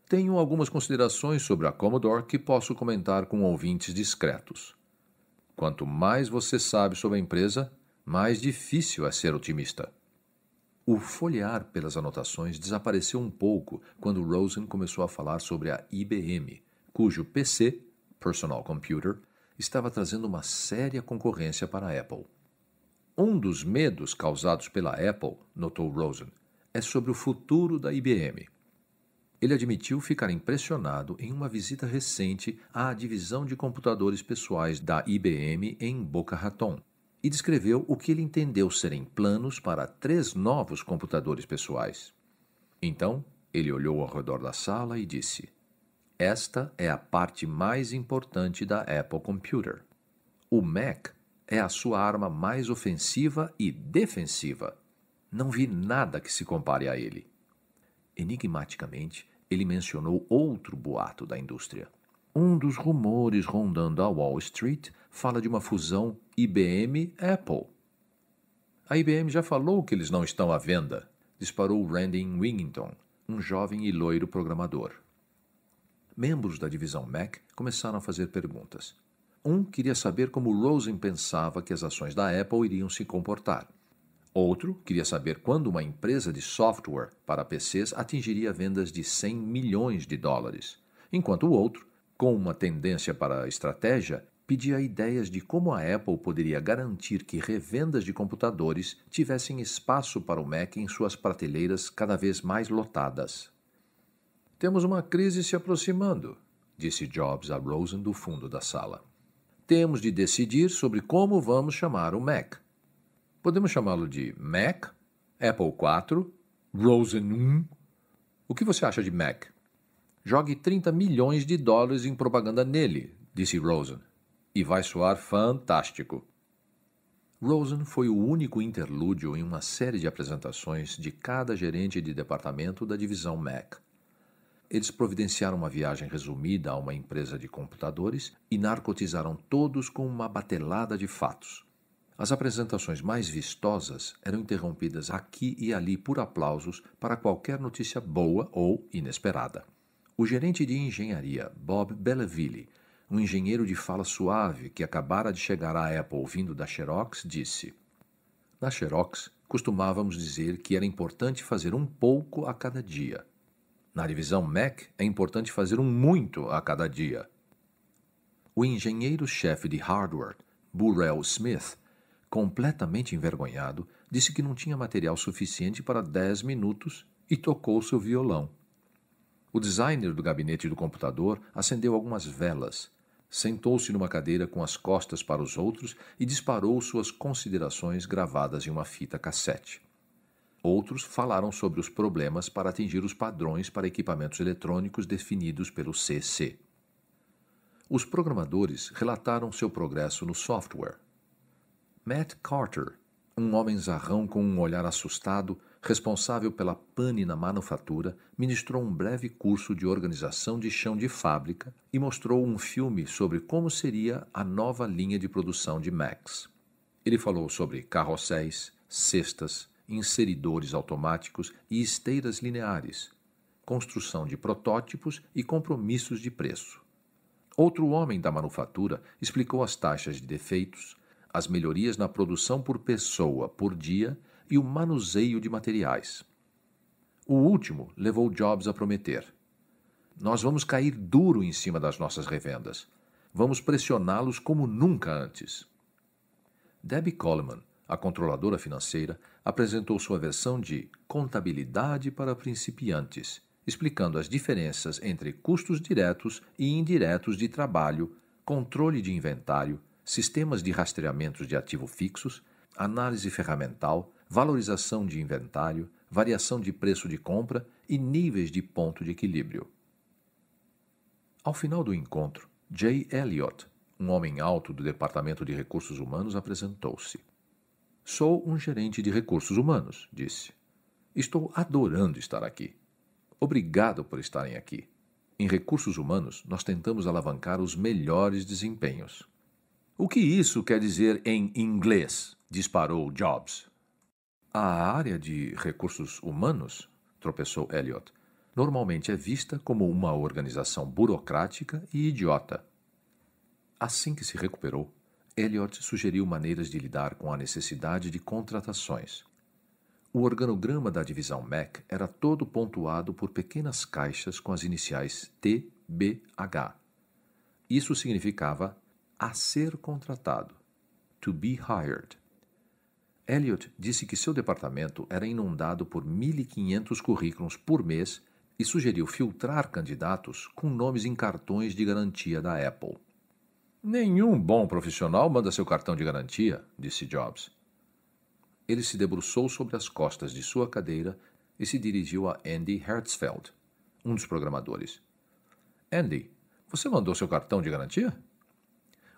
Tenho algumas considerações sobre a Commodore que posso comentar com ouvintes discretos. Quanto mais você sabe sobre a empresa, mais difícil é ser otimista. O folhear pelas anotações desapareceu um pouco quando Rosen começou a falar sobre a IBM, cujo PC Personal Computer, estava trazendo uma séria concorrência para a Apple. Um dos medos causados pela Apple, notou Rosen, é sobre o futuro da IBM. Ele admitiu ficar impressionado em uma visita recente à divisão de computadores pessoais da IBM em Boca Raton e descreveu o que ele entendeu serem planos para três novos computadores pessoais. Então, ele olhou ao redor da sala e disse: esta é a parte mais importante da Apple Computer. O Mac é a sua arma mais ofensiva e defensiva. Não vi nada que se compare a ele. Enigmaticamente, ele mencionou outro boato da indústria. Um dos rumores rondando a Wall Street fala de uma fusão IBM-Apple. A IBM já falou que eles não estão à venda, disparou Randy Wingington, um jovem e loiro programador membros da divisão Mac começaram a fazer perguntas. Um queria saber como Rosen pensava que as ações da Apple iriam se comportar. Outro queria saber quando uma empresa de software para PCs atingiria vendas de 100 milhões de dólares, enquanto o outro, com uma tendência para a estratégia, pedia ideias de como a Apple poderia garantir que revendas de computadores tivessem espaço para o Mac em suas prateleiras cada vez mais lotadas. Temos uma crise se aproximando, disse Jobs a Rosen do fundo da sala. Temos de decidir sobre como vamos chamar o Mac. Podemos chamá-lo de Mac, Apple 4, Rosen 1. O que você acha de Mac? Jogue 30 milhões de dólares em propaganda nele, disse Rosen. E vai soar fantástico. Rosen foi o único interlúdio em uma série de apresentações de cada gerente de departamento da divisão Mac. Eles providenciaram uma viagem resumida a uma empresa de computadores e narcotizaram todos com uma batelada de fatos. As apresentações mais vistosas eram interrompidas aqui e ali por aplausos para qualquer notícia boa ou inesperada. O gerente de engenharia, Bob Belleville, um engenheiro de fala suave que acabara de chegar à Apple vindo da Xerox, disse: Na Xerox, costumávamos dizer que era importante fazer um pouco a cada dia. Na divisão Mac, é importante fazer um muito a cada dia. O engenheiro-chefe de hardware, Burrell Smith, completamente envergonhado, disse que não tinha material suficiente para 10 minutos e tocou seu violão. O designer do gabinete do computador acendeu algumas velas, sentou-se numa cadeira com as costas para os outros e disparou suas considerações gravadas em uma fita cassete. Outros falaram sobre os problemas para atingir os padrões para equipamentos eletrônicos definidos pelo CC. Os programadores relataram seu progresso no software. Matt Carter, um homem zarrão com um olhar assustado, responsável pela pane na manufatura, ministrou um breve curso de organização de chão de fábrica e mostrou um filme sobre como seria a nova linha de produção de Macs. Ele falou sobre carrosséis, cestas, inseridores automáticos e esteiras lineares, construção de protótipos e compromissos de preço. Outro homem da manufatura explicou as taxas de defeitos, as melhorias na produção por pessoa por dia e o manuseio de materiais. O último levou Jobs a prometer: Nós vamos cair duro em cima das nossas revendas. Vamos pressioná-los como nunca antes. Debbie Coleman, a controladora financeira apresentou sua versão de contabilidade para principiantes, explicando as diferenças entre custos diretos e indiretos de trabalho, controle de inventário, sistemas de rastreamentos de ativo fixos, análise ferramental, valorização de inventário, variação de preço de compra e níveis de ponto de equilíbrio. Ao final do encontro, Jay Elliott, um homem alto do Departamento de Recursos Humanos, apresentou-se. Sou um gerente de recursos humanos, disse. Estou adorando estar aqui. Obrigado por estarem aqui. Em recursos humanos, nós tentamos alavancar os melhores desempenhos. O que isso quer dizer em inglês? disparou Jobs. A área de recursos humanos, tropeçou Elliot, normalmente é vista como uma organização burocrática e idiota. Assim que se recuperou, Elliot sugeriu maneiras de lidar com a necessidade de contratações. O organograma da divisão Mac era todo pontuado por pequenas caixas com as iniciais TBH. Isso significava a ser contratado, to be hired. Elliot disse que seu departamento era inundado por 1.500 currículos por mês e sugeriu filtrar candidatos com nomes em cartões de garantia da Apple. Nenhum bom profissional manda seu cartão de garantia, disse Jobs. Ele se debruçou sobre as costas de sua cadeira e se dirigiu a Andy Hertzfeld, um dos programadores. Andy, você mandou seu cartão de garantia?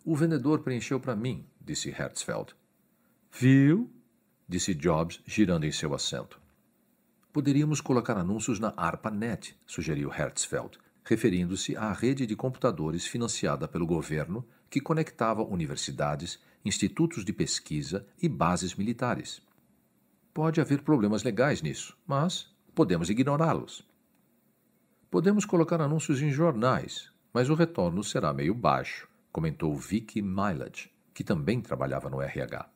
O vendedor preencheu para mim, disse Hertzfeld. Viu? disse Jobs, girando em seu assento. Poderíamos colocar anúncios na ARPANET, sugeriu Hertzfeld referindo-se à rede de computadores financiada pelo governo que conectava universidades, institutos de pesquisa e bases militares. Pode haver problemas legais nisso, mas podemos ignorá-los. Podemos colocar anúncios em jornais, mas o retorno será meio baixo, comentou Vicky Mileage, que também trabalhava no RH.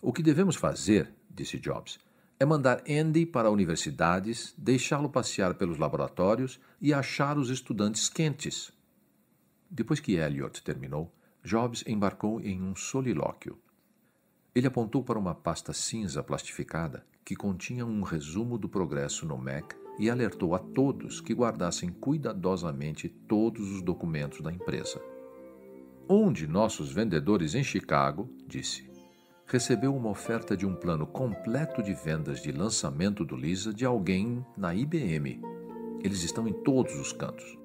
O que devemos fazer, disse Jobs, é mandar Andy para universidades, deixá-lo passear pelos laboratórios e achar os estudantes quentes. Depois que Elliot terminou, Jobs embarcou em um solilóquio. Ele apontou para uma pasta cinza plastificada que continha um resumo do progresso no MEC e alertou a todos que guardassem cuidadosamente todos os documentos da empresa. Um de nossos vendedores em Chicago, disse, recebeu uma oferta de um plano completo de vendas de lançamento do Lisa de alguém na IBM. Eles estão em todos os cantos.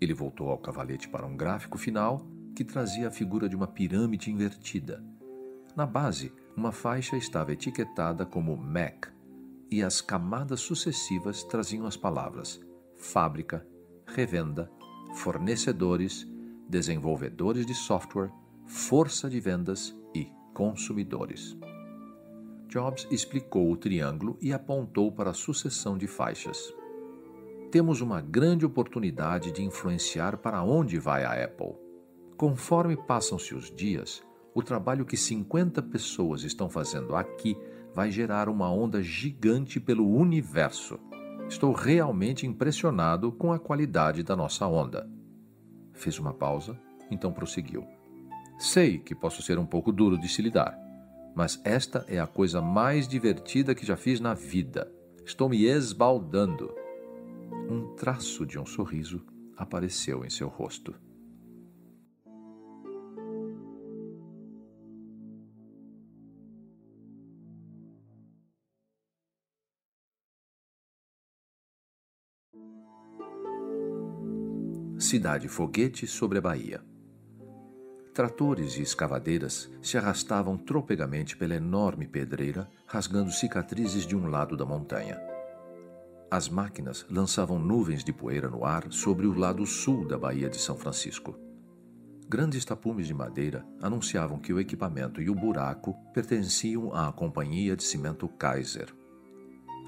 Ele voltou ao cavalete para um gráfico final que trazia a figura de uma pirâmide invertida. Na base, uma faixa estava etiquetada como Mac e as camadas sucessivas traziam as palavras fábrica, revenda, fornecedores, desenvolvedores de software, força de vendas consumidores. Jobs explicou o triângulo e apontou para a sucessão de faixas. Temos uma grande oportunidade de influenciar para onde vai a Apple. Conforme passam-se os dias, o trabalho que 50 pessoas estão fazendo aqui vai gerar uma onda gigante pelo universo. Estou realmente impressionado com a qualidade da nossa onda. Fez uma pausa, então prosseguiu. Sei que posso ser um pouco duro de se lidar, mas esta é a coisa mais divertida que já fiz na vida. Estou me esbaldando. Um traço de um sorriso apareceu em seu rosto. Cidade Foguete sobre a Bahia. Tratores e escavadeiras se arrastavam tropegamente pela enorme pedreira, rasgando cicatrizes de um lado da montanha. As máquinas lançavam nuvens de poeira no ar sobre o lado sul da Baía de São Francisco. Grandes tapumes de madeira anunciavam que o equipamento e o buraco pertenciam à companhia de cimento Kaiser.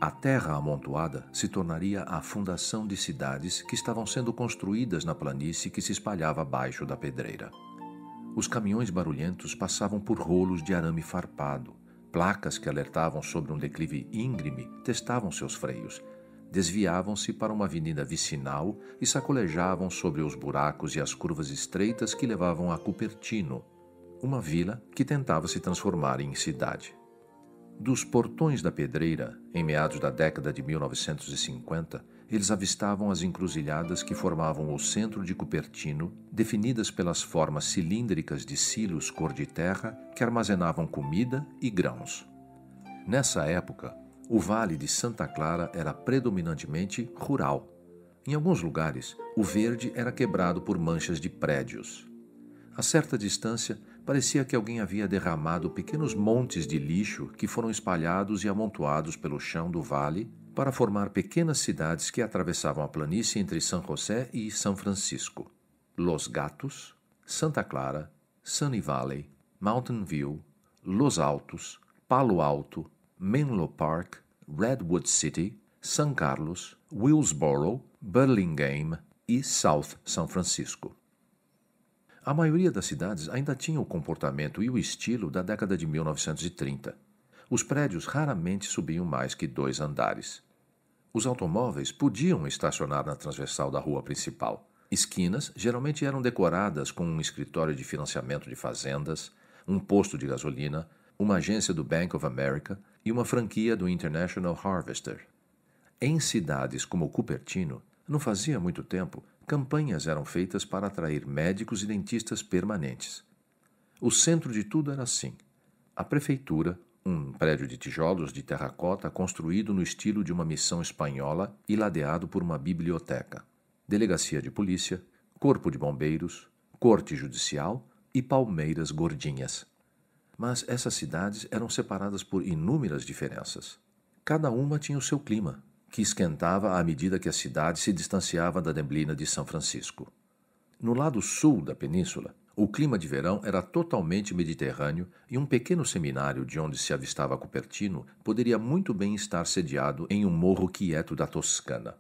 A terra amontoada se tornaria a fundação de cidades que estavam sendo construídas na planície que se espalhava abaixo da pedreira. Os caminhões barulhentos passavam por rolos de arame farpado. Placas que alertavam sobre um declive íngreme testavam seus freios. Desviavam-se para uma avenida vicinal e sacolejavam sobre os buracos e as curvas estreitas que levavam a Cupertino, uma vila que tentava se transformar em cidade. Dos portões da pedreira, em meados da década de 1950, eles avistavam as encruzilhadas que formavam o centro de Cupertino, definidas pelas formas cilíndricas de silos cor de terra que armazenavam comida e grãos. Nessa época, o Vale de Santa Clara era predominantemente rural. Em alguns lugares, o verde era quebrado por manchas de prédios. A certa distância, parecia que alguém havia derramado pequenos montes de lixo que foram espalhados e amontoados pelo chão do vale para formar pequenas cidades que atravessavam a planície entre São José e São Francisco: Los Gatos, Santa Clara, Sunny Valley, Mountain View, Los Altos, Palo Alto, Menlo Park, Redwood City, San Carlos, Willsboro, Burlingame e South São Francisco. A maioria das cidades ainda tinha o comportamento e o estilo da década de 1930. Os prédios raramente subiam mais que dois andares. Os automóveis podiam estacionar na transversal da rua principal. Esquinas geralmente eram decoradas com um escritório de financiamento de fazendas, um posto de gasolina, uma agência do Bank of America e uma franquia do International Harvester. Em cidades como Cupertino, não fazia muito tempo, campanhas eram feitas para atrair médicos e dentistas permanentes. O centro de tudo era assim: a prefeitura, um prédio de tijolos de terracota construído no estilo de uma missão espanhola e ladeado por uma biblioteca, delegacia de polícia, corpo de bombeiros, corte judicial e palmeiras gordinhas. Mas essas cidades eram separadas por inúmeras diferenças. Cada uma tinha o seu clima, que esquentava à medida que a cidade se distanciava da neblina de São Francisco. No lado sul da península, o clima de verão era totalmente mediterrâneo e um pequeno seminário de onde se avistava Cupertino poderia muito bem estar sediado em um morro quieto da Toscana.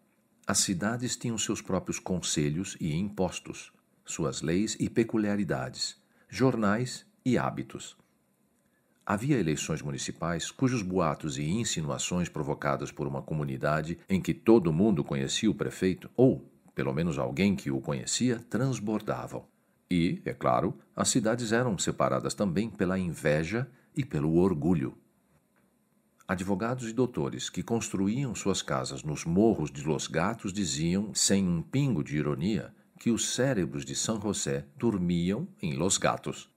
As cidades tinham seus próprios conselhos e impostos, suas leis e peculiaridades, jornais e hábitos. Havia eleições municipais cujos boatos e insinuações provocadas por uma comunidade em que todo mundo conhecia o prefeito, ou, pelo menos alguém que o conhecia, transbordavam. E, é claro, as cidades eram separadas também pela inveja e pelo orgulho. Advogados e doutores que construíam suas casas nos morros de Los Gatos diziam, sem um pingo de ironia, que os cérebros de san José dormiam em Los Gatos.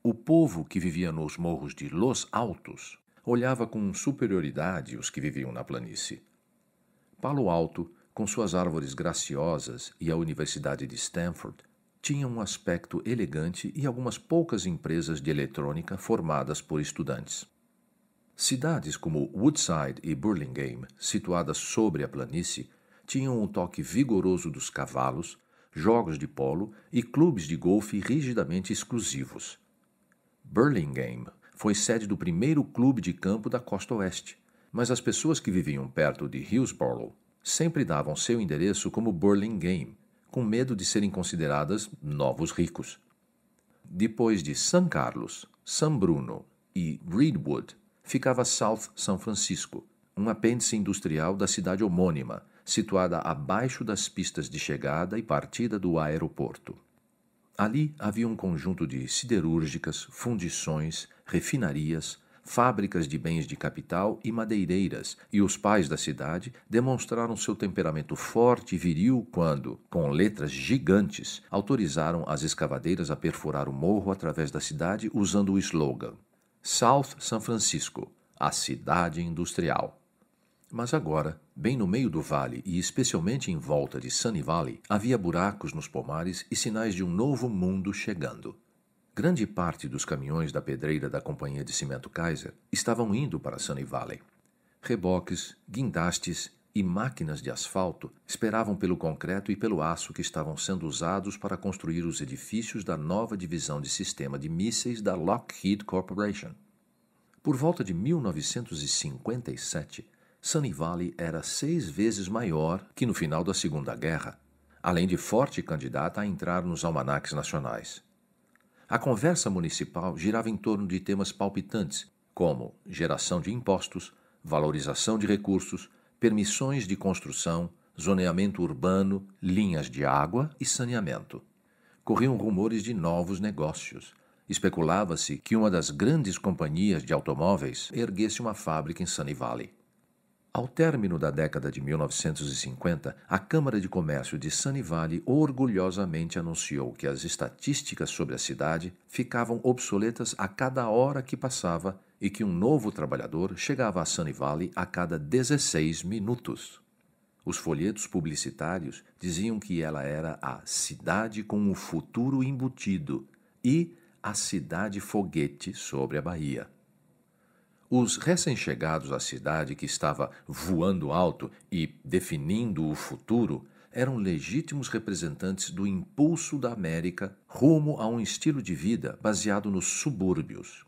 O povo que vivia nos morros de Los Altos olhava com superioridade os que viviam na planície. Palo Alto, com suas árvores graciosas e a Universidade de Stanford, tinha um aspecto elegante e algumas poucas empresas de eletrônica formadas por estudantes. Cidades como Woodside e Burlingame, situadas sobre a planície, tinham um toque vigoroso dos cavalos, jogos de polo e clubes de golfe rigidamente exclusivos. Burlingame foi sede do primeiro clube de campo da costa oeste, mas as pessoas que viviam perto de Hillsborough sempre davam seu endereço como Burlingame, com medo de serem consideradas novos ricos. Depois de San Carlos, San Bruno e Redwood, ficava South San Francisco, um apêndice industrial da cidade homônima, situada abaixo das pistas de chegada e partida do aeroporto. Ali havia um conjunto de siderúrgicas, fundições, refinarias, fábricas de bens de capital e madeireiras, e os pais da cidade demonstraram seu temperamento forte e viril quando, com letras gigantes, autorizaram as escavadeiras a perfurar o morro através da cidade usando o slogan South San Francisco, a cidade industrial. Mas agora, bem no meio do vale e especialmente em volta de Sunny Valley, havia buracos nos pomares e sinais de um novo mundo chegando. Grande parte dos caminhões da pedreira da Companhia de Cimento Kaiser estavam indo para Sunny Valley. Reboques, guindastes e máquinas de asfalto esperavam pelo concreto e pelo aço que estavam sendo usados para construir os edifícios da nova divisão de sistema de mísseis da Lockheed Corporation. Por volta de 1957, Sunny Valley era seis vezes maior que no final da Segunda Guerra, além de forte candidata a entrar nos almanaques nacionais. A conversa municipal girava em torno de temas palpitantes, como geração de impostos, valorização de recursos, permissões de construção, zoneamento urbano, linhas de água e saneamento. Corriam rumores de novos negócios. Especulava-se que uma das grandes companhias de automóveis erguesse uma fábrica em Sunny Valley. Ao término da década de 1950, a Câmara de Comércio de Sunnyvale orgulhosamente anunciou que as estatísticas sobre a cidade ficavam obsoletas a cada hora que passava e que um novo trabalhador chegava a Sunnyvale a cada 16 minutos. Os folhetos publicitários diziam que ela era a cidade com o futuro embutido e a cidade foguete sobre a Bahia. Os recém-chegados à cidade que estava voando alto e definindo o futuro eram legítimos representantes do impulso da América rumo a um estilo de vida baseado nos subúrbios.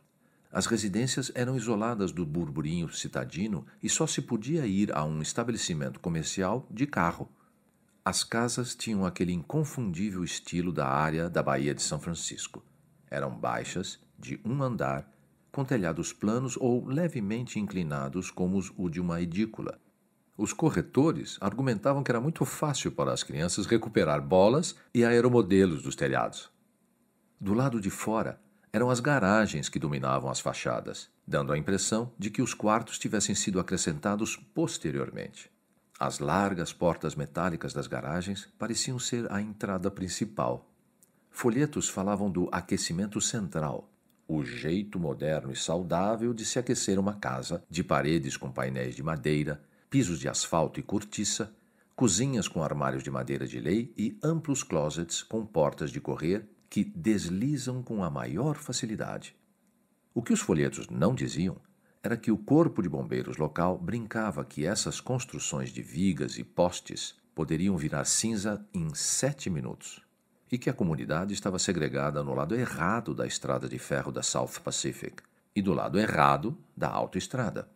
As residências eram isoladas do burburinho citadino e só se podia ir a um estabelecimento comercial de carro. As casas tinham aquele inconfundível estilo da área da Baía de São Francisco. Eram baixas, de um andar com telhados planos ou levemente inclinados, como o de uma edícula. Os corretores argumentavam que era muito fácil para as crianças recuperar bolas e aeromodelos dos telhados. Do lado de fora, eram as garagens que dominavam as fachadas, dando a impressão de que os quartos tivessem sido acrescentados posteriormente. As largas portas metálicas das garagens pareciam ser a entrada principal. Folhetos falavam do aquecimento central, o jeito moderno e saudável de se aquecer uma casa, de paredes com painéis de madeira, pisos de asfalto e cortiça, cozinhas com armários de madeira de lei e amplos closets com portas de correr que deslizam com a maior facilidade. O que os folhetos não diziam era que o corpo de bombeiros local brincava que essas construções de vigas e postes poderiam virar cinza em sete minutos e que a comunidade estava segregada no lado errado da estrada de ferro da South Pacific e do lado errado da autoestrada.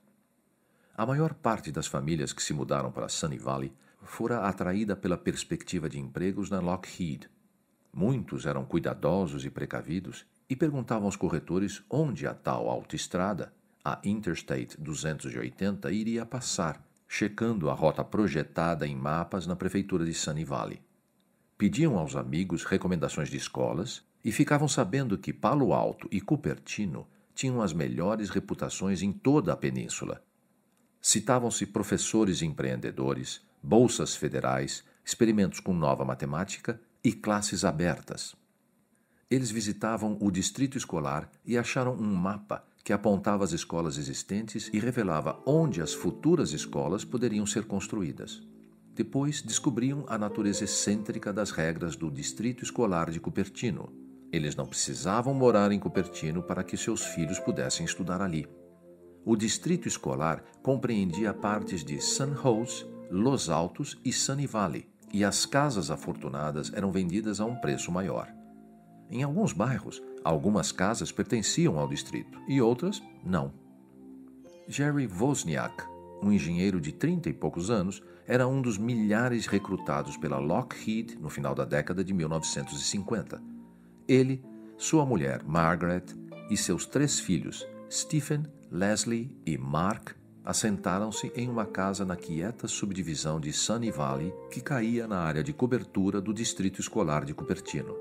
A maior parte das famílias que se mudaram para Sunny Valley fora atraída pela perspectiva de empregos na Lockheed. Muitos eram cuidadosos e precavidos e perguntavam aos corretores onde a tal autoestrada, a Interstate 280, iria passar, checando a rota projetada em mapas na prefeitura de Sunny Valley pediam aos amigos recomendações de escolas e ficavam sabendo que Palo Alto e Cupertino tinham as melhores reputações em toda a península. Citavam-se professores empreendedores, bolsas federais, experimentos com nova matemática e classes abertas. Eles visitavam o distrito escolar e acharam um mapa que apontava as escolas existentes e revelava onde as futuras escolas poderiam ser construídas. Depois descobriam a natureza excêntrica das regras do distrito escolar de Cupertino. Eles não precisavam morar em Cupertino para que seus filhos pudessem estudar ali. O distrito escolar compreendia partes de Sun Jose, Los Altos e Sunny Valley, e as casas afortunadas eram vendidas a um preço maior. Em alguns bairros, algumas casas pertenciam ao distrito e outras não. Jerry Wozniak, um engenheiro de 30 e poucos anos, era um dos milhares recrutados pela Lockheed no final da década de 1950. Ele, sua mulher Margaret e seus três filhos, Stephen, Leslie e Mark, assentaram-se em uma casa na quieta subdivisão de Sunny Valley que caía na área de cobertura do distrito escolar de Cupertino.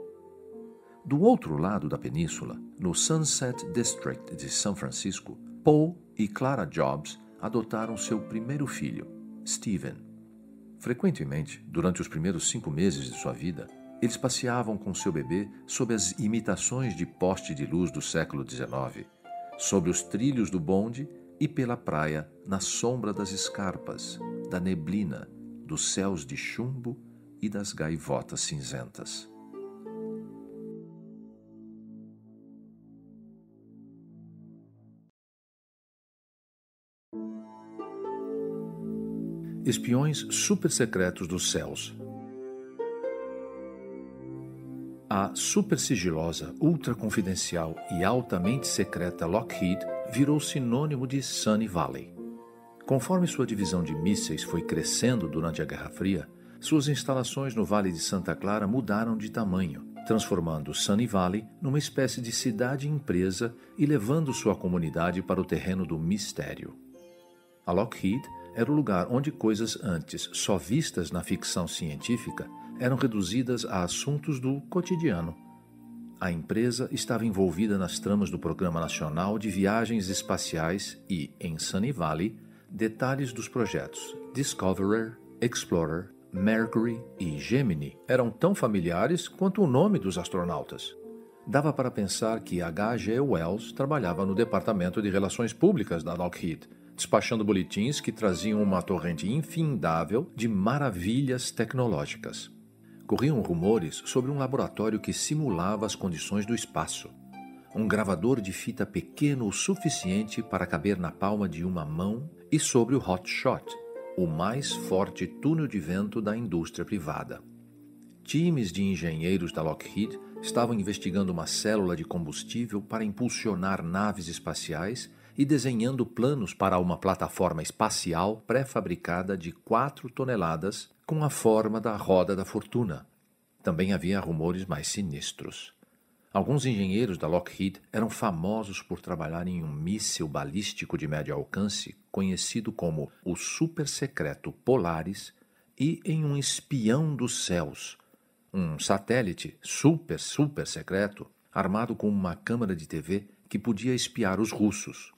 Do outro lado da península, no Sunset District de São Francisco, Paul e Clara Jobs adotaram seu primeiro filho, Steven. Frequentemente, durante os primeiros cinco meses de sua vida, eles passeavam com seu bebê sob as imitações de poste de luz do século XIX, sobre os trilhos do bonde e pela praia na sombra das escarpas, da neblina, dos céus de chumbo e das gaivotas cinzentas. espiões supersecretos dos céus. A supersigilosa, ultraconfidencial e altamente secreta Lockheed virou sinônimo de Sunny Valley. Conforme sua divisão de mísseis foi crescendo durante a Guerra Fria, suas instalações no Vale de Santa Clara mudaram de tamanho, transformando Sunny Valley numa espécie de cidade-empresa e levando sua comunidade para o terreno do mistério. A Lockheed era o lugar onde coisas antes só vistas na ficção científica eram reduzidas a assuntos do cotidiano. A empresa estava envolvida nas tramas do Programa Nacional de Viagens Espaciais e, em Sunny Valley, detalhes dos projetos Discoverer, Explorer, Mercury e Gemini eram tão familiares quanto o nome dos astronautas. Dava para pensar que H.G. Wells trabalhava no Departamento de Relações Públicas da Lockheed despachando boletins que traziam uma torrente infindável de maravilhas tecnológicas. Corriam rumores sobre um laboratório que simulava as condições do espaço. Um gravador de fita pequeno o suficiente para caber na palma de uma mão e sobre o Hot Shot, o mais forte túnel de vento da indústria privada. Times de engenheiros da Lockheed estavam investigando uma célula de combustível para impulsionar naves espaciais e desenhando planos para uma plataforma espacial pré-fabricada de 4 toneladas com a forma da roda da fortuna. Também havia rumores mais sinistros. Alguns engenheiros da Lockheed eram famosos por trabalhar em um míssil balístico de médio alcance conhecido como o supersecreto Polaris e em um espião dos céus, um satélite super super secreto armado com uma câmera de TV que podia espiar os russos.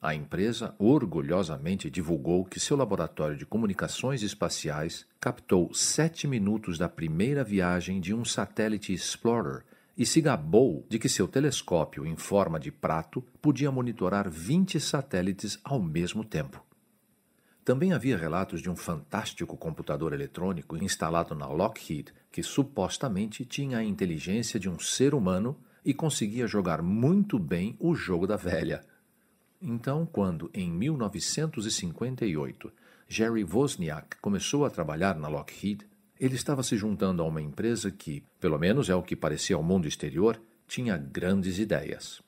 A empresa orgulhosamente divulgou que seu laboratório de comunicações espaciais captou sete minutos da primeira viagem de um satélite Explorer e se gabou de que seu telescópio em forma de prato podia monitorar 20 satélites ao mesmo tempo. Também havia relatos de um fantástico computador eletrônico instalado na Lockheed que supostamente tinha a inteligência de um ser humano e conseguia jogar muito bem o jogo da velha. Então, quando, em 1958, Jerry Wozniak começou a trabalhar na Lockheed, ele estava se juntando a uma empresa que, pelo menos é o que parecia ao mundo exterior, tinha grandes ideias.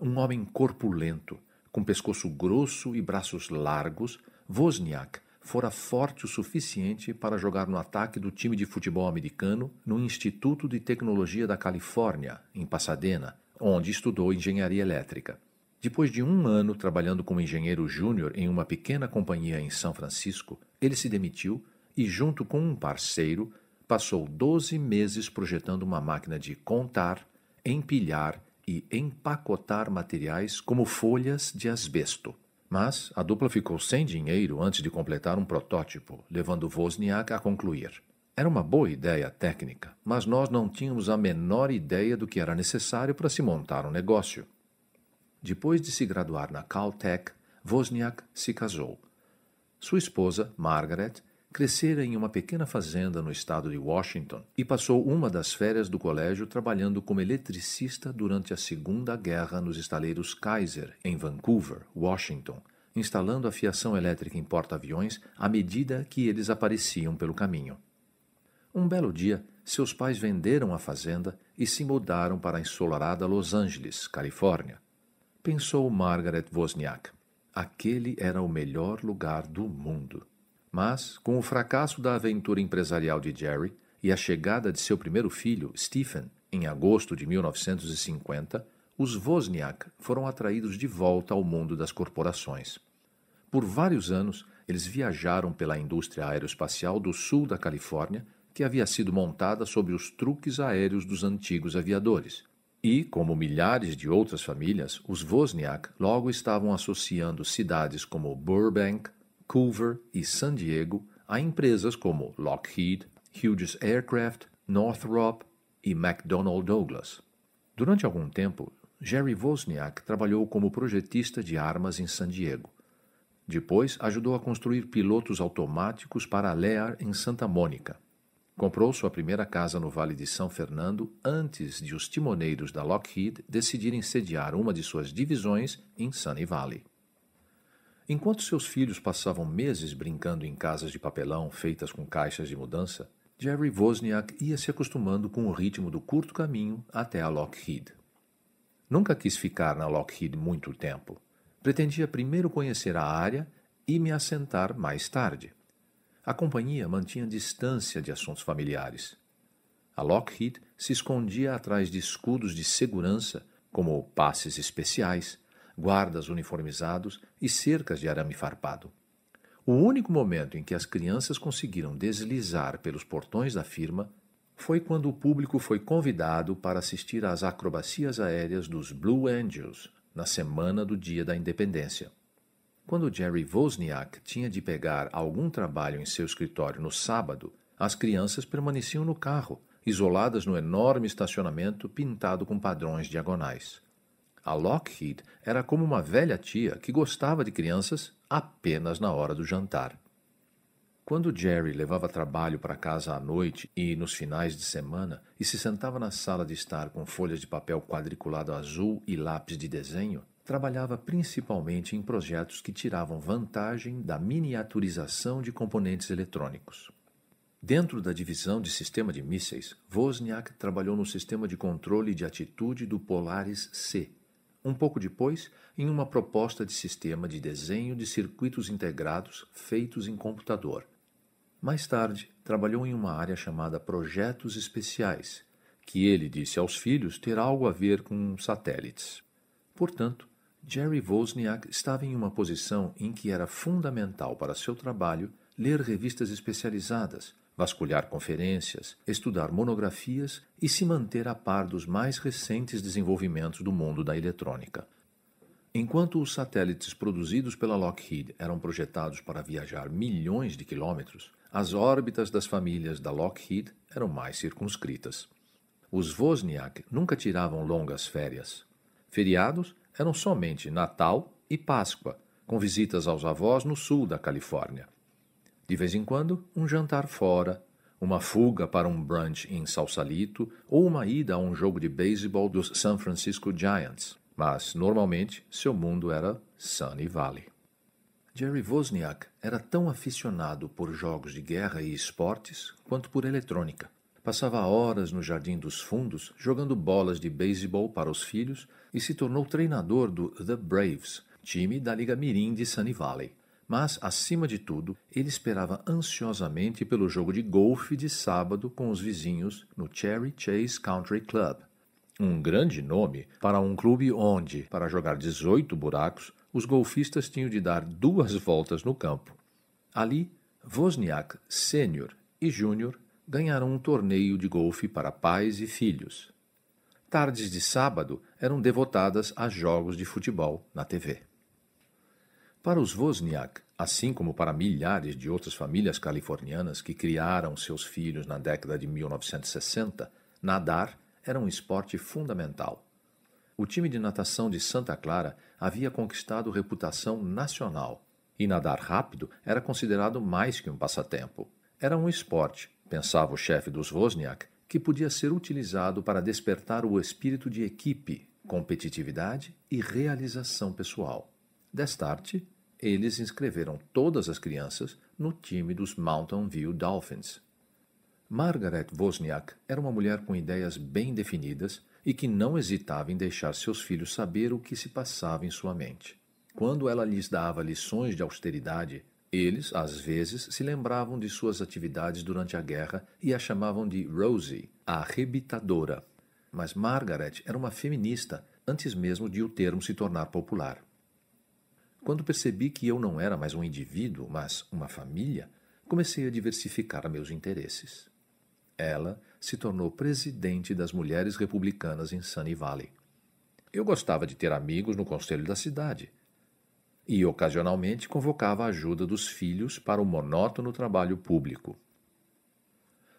Um homem corpulento, com pescoço grosso e braços largos, Wozniak fora forte o suficiente para jogar no ataque do time de futebol americano no Instituto de Tecnologia da Califórnia, em Pasadena, onde estudou engenharia elétrica. Depois de um ano trabalhando como engenheiro júnior em uma pequena companhia em São Francisco, ele se demitiu e, junto com um parceiro, passou 12 meses projetando uma máquina de contar, empilhar e empacotar materiais como folhas de asbesto. Mas a dupla ficou sem dinheiro antes de completar um protótipo, levando Wozniak a concluir. Era uma boa ideia técnica, mas nós não tínhamos a menor ideia do que era necessário para se montar um negócio. Depois de se graduar na Caltech, Wozniak se casou. Sua esposa, Margaret, crescera em uma pequena fazenda no estado de Washington e passou uma das férias do colégio trabalhando como eletricista durante a Segunda Guerra nos estaleiros Kaiser, em Vancouver, Washington, instalando a fiação elétrica em porta-aviões à medida que eles apareciam pelo caminho. Um belo dia, seus pais venderam a fazenda e se mudaram para a ensolarada Los Angeles, Califórnia. Pensou Margaret Wozniak. Aquele era o melhor lugar do mundo. Mas, com o fracasso da aventura empresarial de Jerry e a chegada de seu primeiro filho, Stephen, em agosto de 1950, os Wozniak foram atraídos de volta ao mundo das corporações. Por vários anos, eles viajaram pela indústria aeroespacial do sul da Califórnia, que havia sido montada sobre os truques aéreos dos antigos aviadores, e, como milhares de outras famílias, os Wozniak logo estavam associando cidades como Burbank, Culver e San Diego a empresas como Lockheed, Hughes Aircraft, Northrop e McDonnell Douglas. Durante algum tempo, Jerry Wozniak trabalhou como projetista de armas em San Diego. Depois, ajudou a construir pilotos automáticos para a Lear em Santa Mônica. Comprou sua primeira casa no Vale de São Fernando antes de os timoneiros da Lockheed decidirem sediar uma de suas divisões em Sunny Valley. Enquanto seus filhos passavam meses brincando em casas de papelão feitas com caixas de mudança, Jerry Wozniak ia se acostumando com o ritmo do curto caminho até a Lockheed. Nunca quis ficar na Lockheed muito tempo. Pretendia primeiro conhecer a área e me assentar mais tarde. A companhia mantinha distância de assuntos familiares. A Lockheed se escondia atrás de escudos de segurança, como passes especiais, guardas uniformizados e cercas de arame farpado. O único momento em que as crianças conseguiram deslizar pelos portões da firma foi quando o público foi convidado para assistir às acrobacias aéreas dos Blue Angels na semana do Dia da Independência. Quando Jerry Wozniak tinha de pegar algum trabalho em seu escritório no sábado, as crianças permaneciam no carro, isoladas no enorme estacionamento pintado com padrões diagonais. A Lockheed era como uma velha tia que gostava de crianças apenas na hora do jantar. Quando Jerry levava trabalho para casa à noite e nos finais de semana e se sentava na sala de estar com folhas de papel quadriculado azul e lápis de desenho, trabalhava principalmente em projetos que tiravam vantagem da miniaturização de componentes eletrônicos. Dentro da divisão de sistema de mísseis, Wozniak trabalhou no sistema de controle de atitude do Polaris C. Um pouco depois, em uma proposta de sistema de desenho de circuitos integrados feitos em computador. Mais tarde, trabalhou em uma área chamada projetos especiais, que ele disse aos filhos ter algo a ver com satélites. Portanto, Jerry Wozniak estava em uma posição em que era fundamental para seu trabalho ler revistas especializadas, vasculhar conferências, estudar monografias e se manter a par dos mais recentes desenvolvimentos do mundo da eletrônica. Enquanto os satélites produzidos pela Lockheed eram projetados para viajar milhões de quilômetros, as órbitas das famílias da Lockheed eram mais circunscritas. Os Wozniak nunca tiravam longas férias. Feriados eram somente Natal e Páscoa, com visitas aos avós no sul da Califórnia. De vez em quando, um jantar fora, uma fuga para um brunch em Salsalito ou uma ida a um jogo de beisebol dos San Francisco Giants. Mas, normalmente, seu mundo era Sunny Valley. Jerry Wozniak era tão aficionado por jogos de guerra e esportes quanto por eletrônica passava horas no Jardim dos Fundos jogando bolas de beisebol para os filhos e se tornou treinador do The Braves, time da Liga Mirim de Sunny Valley. Mas, acima de tudo, ele esperava ansiosamente pelo jogo de golfe de sábado com os vizinhos no Cherry Chase Country Club. Um grande nome para um clube onde, para jogar 18 buracos, os golfistas tinham de dar duas voltas no campo. Ali, Wozniak Sênior e Júnior ganharam um torneio de golfe para pais e filhos. Tardes de sábado eram devotadas a jogos de futebol na TV. Para os Wozniak, assim como para milhares de outras famílias californianas que criaram seus filhos na década de 1960, nadar era um esporte fundamental. O time de natação de Santa Clara havia conquistado reputação nacional, e nadar rápido era considerado mais que um passatempo. Era um esporte Pensava o chefe dos Wozniak que podia ser utilizado para despertar o espírito de equipe, competitividade e realização pessoal. Destarte, eles inscreveram todas as crianças no time dos Mountain View Dolphins. Margaret Wozniak era uma mulher com ideias bem definidas e que não hesitava em deixar seus filhos saber o que se passava em sua mente. Quando ela lhes dava lições de austeridade, eles, às vezes, se lembravam de suas atividades durante a guerra e a chamavam de Rosie, a arrebitadora. Mas Margaret era uma feminista antes mesmo de o termo se tornar popular. Quando percebi que eu não era mais um indivíduo, mas uma família, comecei a diversificar meus interesses. Ela se tornou presidente das mulheres republicanas em Sunny Valley. Eu gostava de ter amigos no conselho da cidade e, ocasionalmente, convocava a ajuda dos filhos para o monótono trabalho público.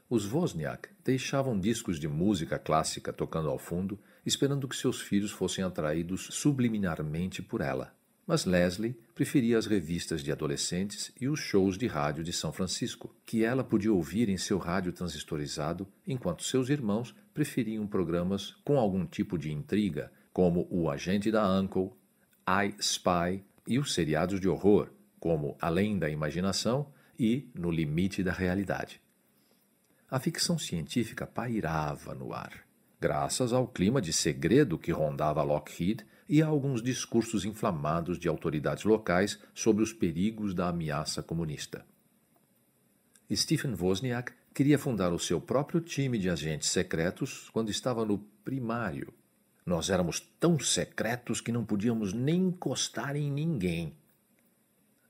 Os Wozniak deixavam discos de música clássica tocando ao fundo, esperando que seus filhos fossem atraídos subliminarmente por ela. Mas Leslie preferia as revistas de adolescentes e os shows de rádio de São Francisco, que ela podia ouvir em seu rádio transistorizado, enquanto seus irmãos preferiam programas com algum tipo de intriga, como O Agente da Uncle, I Spy e os seriados de horror, como Além da Imaginação e No Limite da Realidade. A ficção científica pairava no ar, graças ao clima de segredo que rondava Lockheed e a alguns discursos inflamados de autoridades locais sobre os perigos da ameaça comunista. Stephen Wozniak queria fundar o seu próprio time de agentes secretos quando estava no primário nós éramos tão secretos que não podíamos nem encostar em ninguém.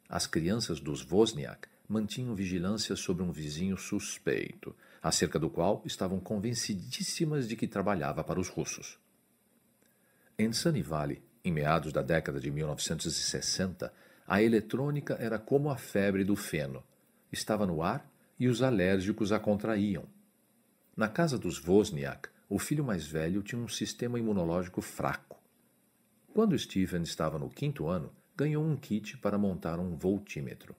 As crianças dos Wozniak mantinham vigilância sobre um vizinho suspeito, acerca do qual estavam convencidíssimas de que trabalhava para os russos. Em Sunnyvale, em meados da década de 1960, a eletrônica era como a febre do feno. Estava no ar e os alérgicos a contraíam. Na casa dos Wozniak, o filho mais velho tinha um sistema imunológico fraco. Quando Stephen estava no quinto ano, ganhou um kit para montar um voltímetro.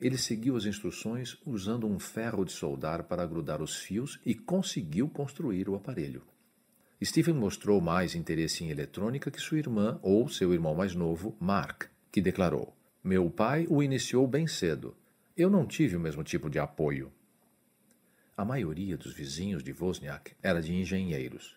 Ele seguiu as instruções usando um ferro de soldar para grudar os fios e conseguiu construir o aparelho. Stephen mostrou mais interesse em eletrônica que sua irmã ou seu irmão mais novo, Mark, que declarou: Meu pai o iniciou bem cedo. Eu não tive o mesmo tipo de apoio. A maioria dos vizinhos de Wozniak era de engenheiros.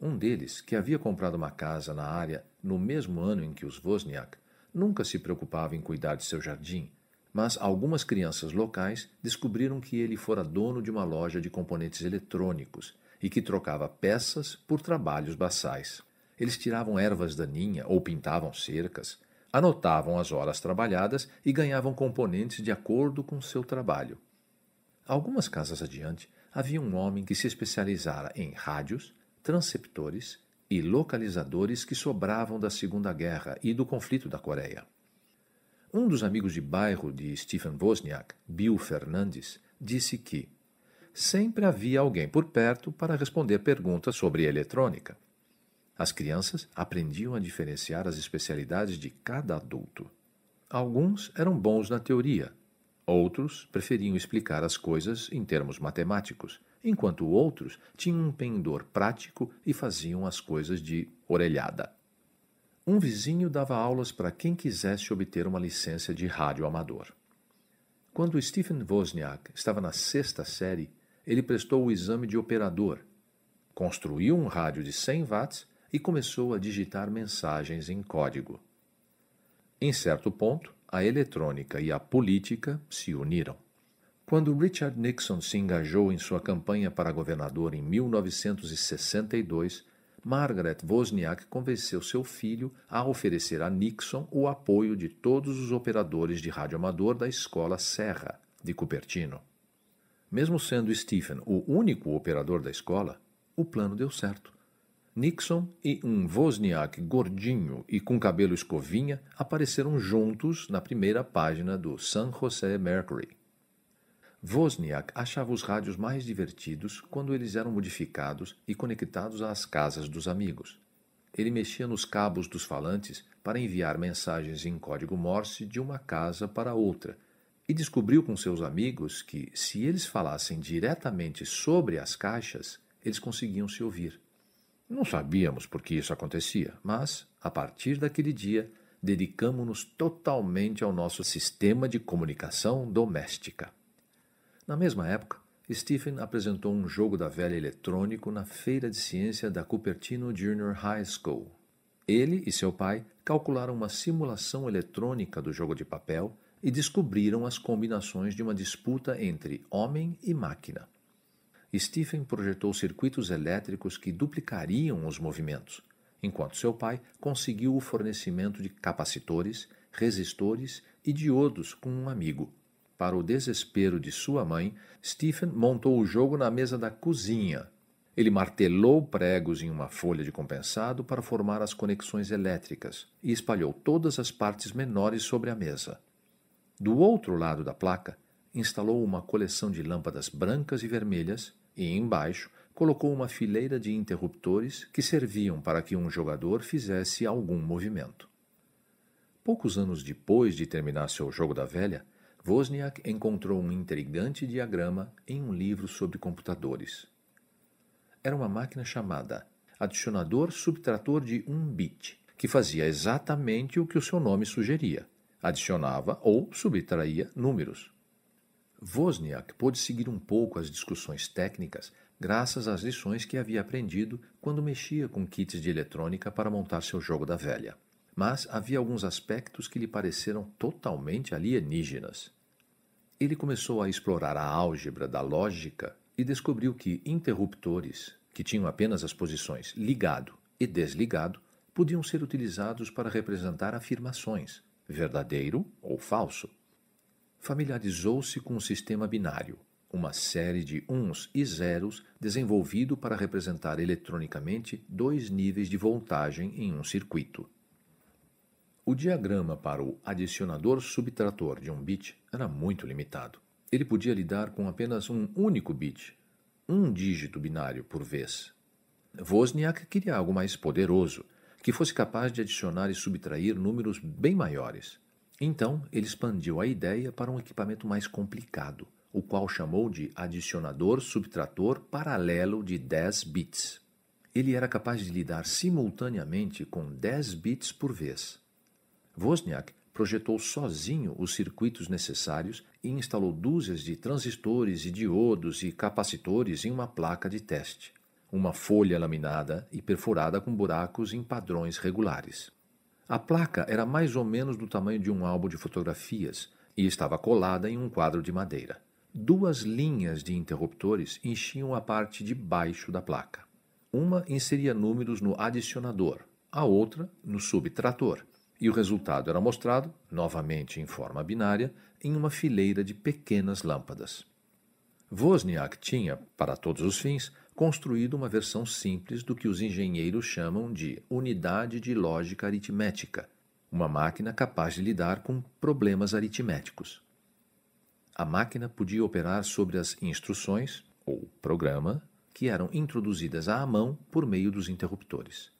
Um deles, que havia comprado uma casa na área no mesmo ano em que os Wozniak, nunca se preocupava em cuidar de seu jardim, mas algumas crianças locais descobriram que ele fora dono de uma loja de componentes eletrônicos e que trocava peças por trabalhos baçais. Eles tiravam ervas daninha ou pintavam cercas, anotavam as horas trabalhadas e ganhavam componentes de acordo com seu trabalho. Algumas casas adiante, havia um homem que se especializara em rádios, transceptores e localizadores que sobravam da Segunda Guerra e do conflito da Coreia. Um dos amigos de bairro de Stephen Wozniak, Bill Fernandes, disse que sempre havia alguém por perto para responder perguntas sobre eletrônica. As crianças aprendiam a diferenciar as especialidades de cada adulto. Alguns eram bons na teoria, Outros preferiam explicar as coisas em termos matemáticos, enquanto outros tinham um pendor prático e faziam as coisas de orelhada. Um vizinho dava aulas para quem quisesse obter uma licença de rádio amador. Quando Stephen Wozniak estava na sexta série, ele prestou o exame de operador, construiu um rádio de 100 watts e começou a digitar mensagens em código. Em certo ponto, a eletrônica e a política se uniram. Quando Richard Nixon se engajou em sua campanha para governador em 1962, Margaret Wozniak convenceu seu filho a oferecer a Nixon o apoio de todos os operadores de rádio amador da escola Serra, de Cupertino. Mesmo sendo Stephen o único operador da escola, o plano deu certo. Nixon e um Wozniak gordinho e com cabelo escovinha apareceram juntos na primeira página do San Jose Mercury. Wozniak achava os rádios mais divertidos quando eles eram modificados e conectados às casas dos amigos. Ele mexia nos cabos dos falantes para enviar mensagens em código Morse de uma casa para outra e descobriu com seus amigos que, se eles falassem diretamente sobre as caixas, eles conseguiam se ouvir. Não sabíamos por que isso acontecia, mas, a partir daquele dia, dedicamos-nos totalmente ao nosso sistema de comunicação doméstica. Na mesma época, Stephen apresentou um jogo da velha eletrônico na feira de ciência da Cupertino Junior High School. Ele e seu pai calcularam uma simulação eletrônica do jogo de papel e descobriram as combinações de uma disputa entre homem e máquina. Stephen projetou circuitos elétricos que duplicariam os movimentos, enquanto seu pai conseguiu o fornecimento de capacitores, resistores e diodos com um amigo. Para o desespero de sua mãe, Stephen montou o jogo na mesa da cozinha. Ele martelou pregos em uma folha de compensado para formar as conexões elétricas e espalhou todas as partes menores sobre a mesa. Do outro lado da placa, instalou uma coleção de lâmpadas brancas e vermelhas e embaixo colocou uma fileira de interruptores que serviam para que um jogador fizesse algum movimento. Poucos anos depois de terminar seu jogo da velha, Wozniak encontrou um intrigante diagrama em um livro sobre computadores. Era uma máquina chamada adicionador subtrator de 1 bit, que fazia exatamente o que o seu nome sugeria: adicionava ou subtraía números. Wozniak pôde seguir um pouco as discussões técnicas graças às lições que havia aprendido quando mexia com kits de eletrônica para montar seu jogo da velha. Mas havia alguns aspectos que lhe pareceram totalmente alienígenas. Ele começou a explorar a álgebra da lógica e descobriu que interruptores, que tinham apenas as posições ligado e desligado, podiam ser utilizados para representar afirmações, verdadeiro ou falso, familiarizou-se com o sistema binário, uma série de uns e zeros desenvolvido para representar eletronicamente dois níveis de voltagem em um circuito. O diagrama para o adicionador-subtrator de um bit era muito limitado. Ele podia lidar com apenas um único bit, um dígito binário por vez. Wozniak queria algo mais poderoso, que fosse capaz de adicionar e subtrair números bem maiores. Então, ele expandiu a ideia para um equipamento mais complicado, o qual chamou de adicionador subtrator paralelo de 10 bits. Ele era capaz de lidar simultaneamente com 10 bits por vez. Wozniak projetou sozinho os circuitos necessários e instalou dúzias de transistores e diodos e capacitores em uma placa de teste, uma folha laminada e perfurada com buracos em padrões regulares. A placa era mais ou menos do tamanho de um álbum de fotografias e estava colada em um quadro de madeira. Duas linhas de interruptores enchiam a parte de baixo da placa. Uma inseria números no adicionador, a outra no subtrator, e o resultado era mostrado, novamente em forma binária, em uma fileira de pequenas lâmpadas. Wozniak tinha, para todos os fins, construído uma versão simples do que os engenheiros chamam de unidade de lógica aritmética, uma máquina capaz de lidar com problemas aritméticos. A máquina podia operar sobre as instruções, ou programa, que eram introduzidas à mão por meio dos interruptores.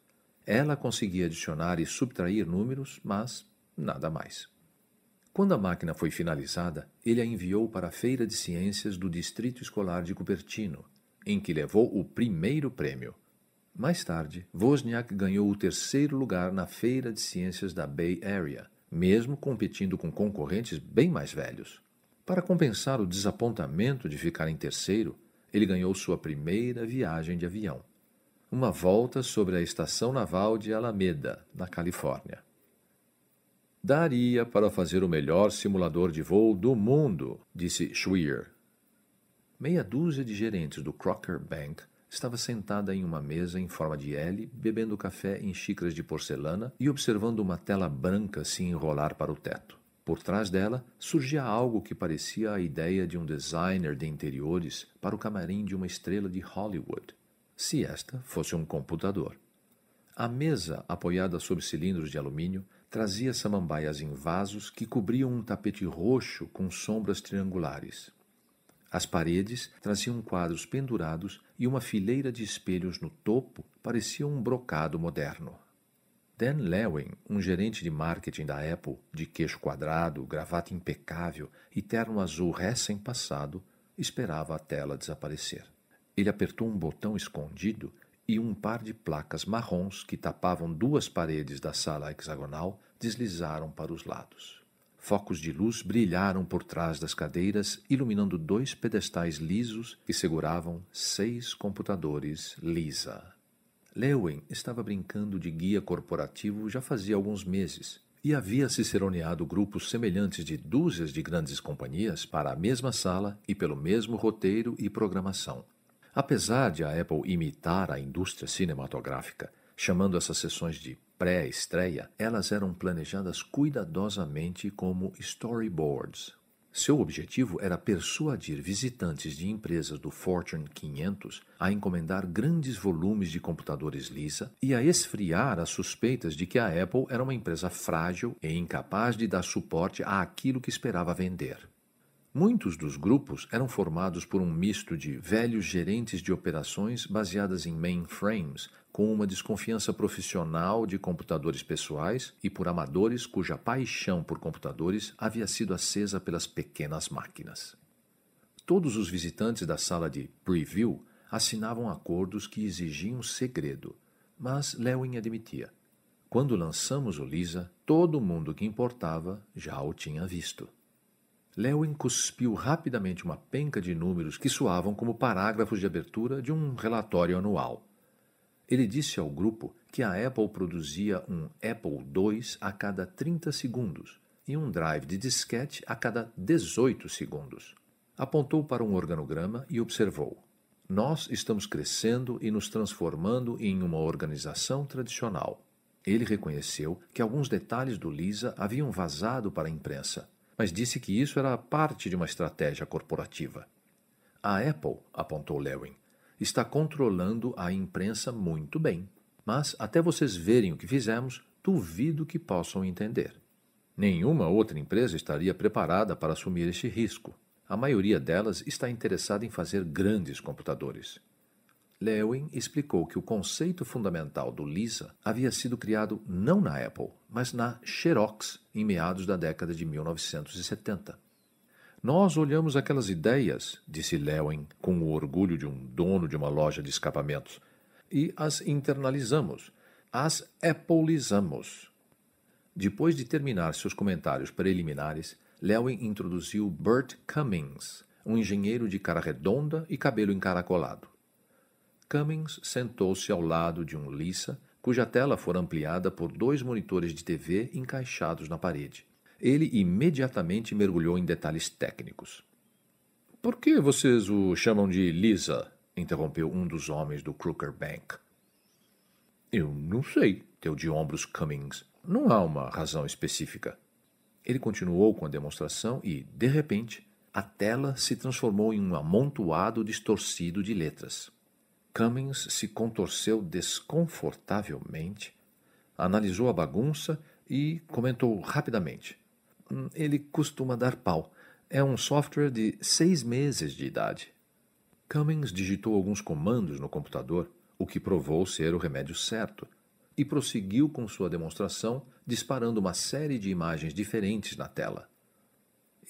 Ela conseguia adicionar e subtrair números, mas nada mais. Quando a máquina foi finalizada, ele a enviou para a Feira de Ciências do Distrito Escolar de Cupertino, em que levou o primeiro prêmio. Mais tarde, Wozniak ganhou o terceiro lugar na Feira de Ciências da Bay Area, mesmo competindo com concorrentes bem mais velhos. Para compensar o desapontamento de ficar em terceiro, ele ganhou sua primeira viagem de avião uma volta sobre a estação naval de Alameda, na Califórnia. Daria para fazer o melhor simulador de voo do mundo, disse Schwier Meia dúzia de gerentes do Crocker Bank estava sentada em uma mesa em forma de L, bebendo café em xícaras de porcelana e observando uma tela branca se enrolar para o teto. Por trás dela surgia algo que parecia a ideia de um designer de interiores para o camarim de uma estrela de Hollywood, se esta fosse um computador. A mesa, apoiada sobre cilindros de alumínio, trazia samambaias em vasos que cobriam um tapete roxo com sombras triangulares. As paredes traziam quadros pendurados e uma fileira de espelhos no topo parecia um brocado moderno. Dan Lewin, um gerente de marketing da Apple, de queixo quadrado, gravata impecável e terno azul recém-passado, esperava a tela desaparecer. Ele apertou um botão escondido e um par de placas marrons que tapavam duas paredes da sala hexagonal deslizaram para os lados. Focos de luz brilharam por trás das cadeiras, iluminando dois pedestais lisos que seguravam seis computadores Lisa. Lewin estava brincando de guia corporativo já fazia alguns meses e havia ciceroneado grupos semelhantes de dúzias de grandes companhias para a mesma sala e pelo mesmo roteiro e programação. Apesar de a Apple imitar a indústria cinematográfica, chamando essas sessões de pré-estreia, elas eram planejadas cuidadosamente como storyboards. Seu objetivo era persuadir visitantes de empresas do Fortune 500 a encomendar grandes volumes de computadores Lisa e a esfriar as suspeitas de que a Apple era uma empresa frágil e incapaz de dar suporte àquilo que esperava vender. Muitos dos grupos eram formados por um misto de velhos gerentes de operações baseadas em mainframes, com uma desconfiança profissional de computadores pessoais e por amadores cuja paixão por computadores havia sido acesa pelas pequenas máquinas. Todos os visitantes da sala de preview assinavam acordos que exigiam segredo, mas Lewin admitia. Quando lançamos o Lisa, todo mundo que importava já o tinha visto. Lewin cuspiu rapidamente uma penca de números que soavam como parágrafos de abertura de um relatório anual. Ele disse ao grupo que a Apple produzia um Apple II a cada 30 segundos e um drive de disquete a cada 18 segundos. Apontou para um organograma e observou: Nós estamos crescendo e nos transformando em uma organização tradicional. Ele reconheceu que alguns detalhes do Lisa haviam vazado para a imprensa, mas disse que isso era parte de uma estratégia corporativa. A Apple, apontou Lewin, está controlando a imprensa muito bem. Mas, até vocês verem o que fizemos, duvido que possam entender. Nenhuma outra empresa estaria preparada para assumir este risco. A maioria delas está interessada em fazer grandes computadores. Lewin explicou que o conceito fundamental do Lisa havia sido criado não na Apple, mas na Xerox, em meados da década de 1970. Nós olhamos aquelas ideias, disse Lewin com o orgulho de um dono de uma loja de escapamentos, e as internalizamos, as appolizamos. Depois de terminar seus comentários preliminares, Lewin introduziu Bert Cummings, um engenheiro de cara redonda e cabelo encaracolado. Cummings sentou-se ao lado de um Lisa, cuja tela fora ampliada por dois monitores de TV encaixados na parede ele imediatamente mergulhou em detalhes técnicos. Por que vocês o chamam de Lisa? interrompeu um dos homens do Crooker Bank. Eu não sei, deu de ombros Cummings. Não há uma razão específica. Ele continuou com a demonstração e, de repente, a tela se transformou em um amontoado distorcido de letras. Cummings se contorceu desconfortavelmente, analisou a bagunça e comentou rapidamente ele costuma dar pau. É um software de seis meses de idade. Cummings digitou alguns comandos no computador, o que provou ser o remédio certo, e prosseguiu com sua demonstração, disparando uma série de imagens diferentes na tela.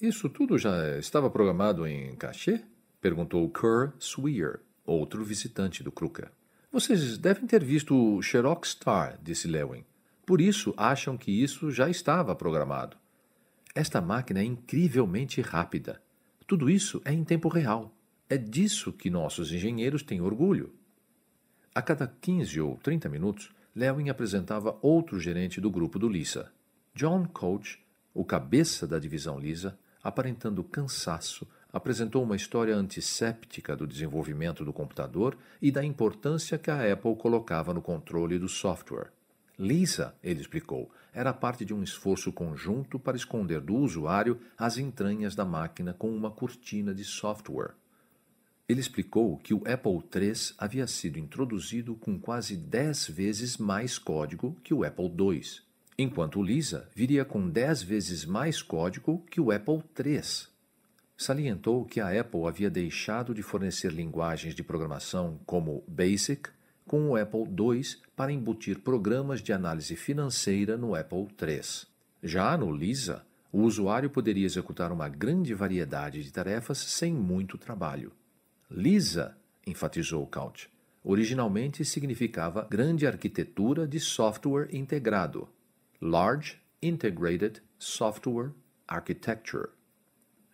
Isso tudo já estava programado em cachê? perguntou Kerr Sweer, outro visitante do Kruger. Vocês devem ter visto o Xerox Star, disse Lewin. Por isso acham que isso já estava programado. Esta máquina é incrivelmente rápida. Tudo isso é em tempo real. É disso que nossos engenheiros têm orgulho. A cada 15 ou 30 minutos, Lewin apresentava outro gerente do grupo do Lisa. John Coach, o cabeça da divisão Lisa, aparentando cansaço, apresentou uma história antisséptica do desenvolvimento do computador e da importância que a Apple colocava no controle do software. Lisa, ele explicou, era parte de um esforço conjunto para esconder do usuário as entranhas da máquina com uma cortina de software. Ele explicou que o Apple III havia sido introduzido com quase 10 vezes mais código que o Apple II, enquanto o Lisa viria com 10 vezes mais código que o Apple III. Salientou que a Apple havia deixado de fornecer linguagens de programação como BASIC com o Apple II para embutir programas de análise financeira no Apple III. Já no Lisa, o usuário poderia executar uma grande variedade de tarefas sem muito trabalho. Lisa, enfatizou Couch, originalmente significava Grande Arquitetura de Software Integrado Large Integrated Software Architecture.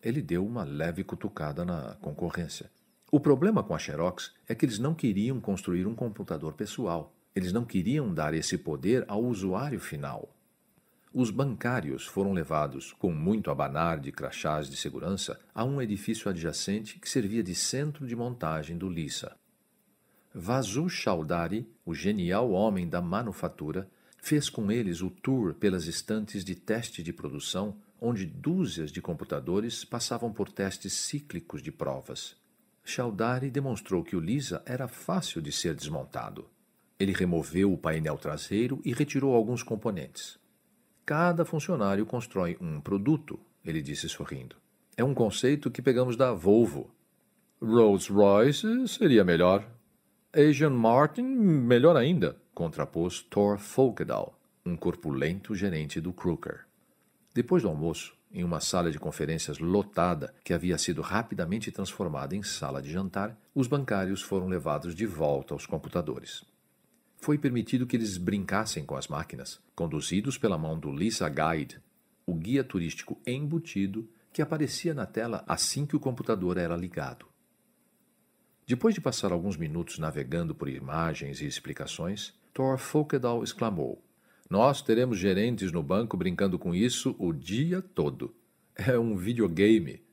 Ele deu uma leve cutucada na concorrência. O problema com a Xerox é que eles não queriam construir um computador pessoal. Eles não queriam dar esse poder ao usuário final. Os bancários foram levados, com muito abanar de crachás de segurança, a um edifício adjacente que servia de centro de montagem do Lisa. Vazu Chaudhary, o genial homem da manufatura, fez com eles o tour pelas estantes de teste de produção, onde dúzias de computadores passavam por testes cíclicos de provas. Shaldari demonstrou que o Lisa era fácil de ser desmontado. Ele removeu o painel traseiro e retirou alguns componentes. Cada funcionário constrói um produto, ele disse sorrindo. É um conceito que pegamos da Volvo. Rolls-Royce seria melhor. Asian Martin, melhor ainda, contrapôs Thor Folkedal, um corpulento gerente do Crooker. Depois do almoço, em uma sala de conferências lotada que havia sido rapidamente transformada em sala de jantar, os bancários foram levados de volta aos computadores. Foi permitido que eles brincassem com as máquinas, conduzidos pela mão do Lisa Guide, o guia turístico embutido que aparecia na tela assim que o computador era ligado. Depois de passar alguns minutos navegando por imagens e explicações, Thor Folkedal exclamou: nós teremos gerentes no banco brincando com isso o dia todo. É um videogame.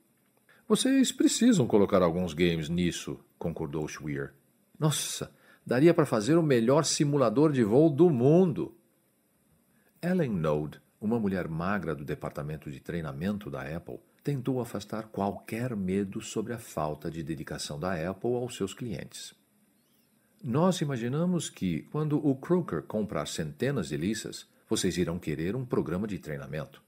Vocês precisam colocar alguns games nisso, concordou Schweer. Nossa, daria para fazer o melhor simulador de voo do mundo. Ellen Node, uma mulher magra do departamento de treinamento da Apple, tentou afastar qualquer medo sobre a falta de dedicação da Apple aos seus clientes. Nós imaginamos que, quando o Croker comprar centenas de listas, vocês irão querer um programa de treinamento.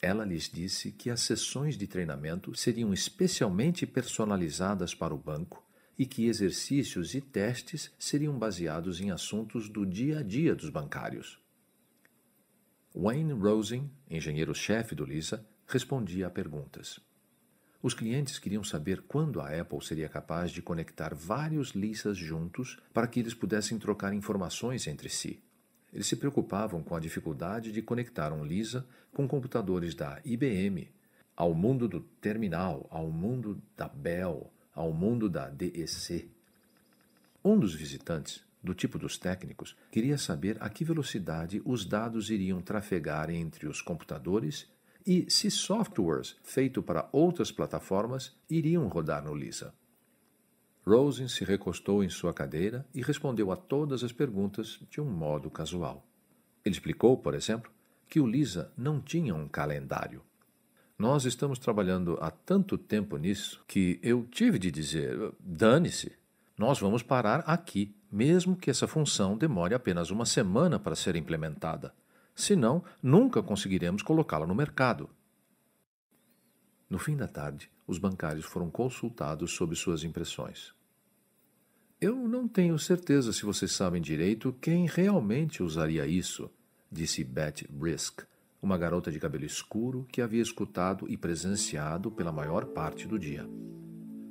Ela lhes disse que as sessões de treinamento seriam especialmente personalizadas para o banco e que exercícios e testes seriam baseados em assuntos do dia a dia dos bancários. Wayne Rosen, engenheiro-chefe do Lisa, respondia a perguntas. Os clientes queriam saber quando a Apple seria capaz de conectar vários listas juntos para que eles pudessem trocar informações entre si. Eles se preocupavam com a dificuldade de conectar um Lisa com computadores da IBM, ao mundo do terminal, ao mundo da Bell, ao mundo da DEC. Um dos visitantes, do tipo dos técnicos, queria saber a que velocidade os dados iriam trafegar entre os computadores e se softwares feitos para outras plataformas iriam rodar no Lisa. Rosen se recostou em sua cadeira e respondeu a todas as perguntas de um modo casual. Ele explicou, por exemplo, que o Lisa não tinha um calendário. Nós estamos trabalhando há tanto tempo nisso que eu tive de dizer: dane-se, nós vamos parar aqui, mesmo que essa função demore apenas uma semana para ser implementada senão nunca conseguiremos colocá-la no mercado. No fim da tarde, os bancários foram consultados sobre suas impressões. Eu não tenho certeza se vocês sabem direito quem realmente usaria isso, disse Betty Brisk, uma garota de cabelo escuro que havia escutado e presenciado pela maior parte do dia.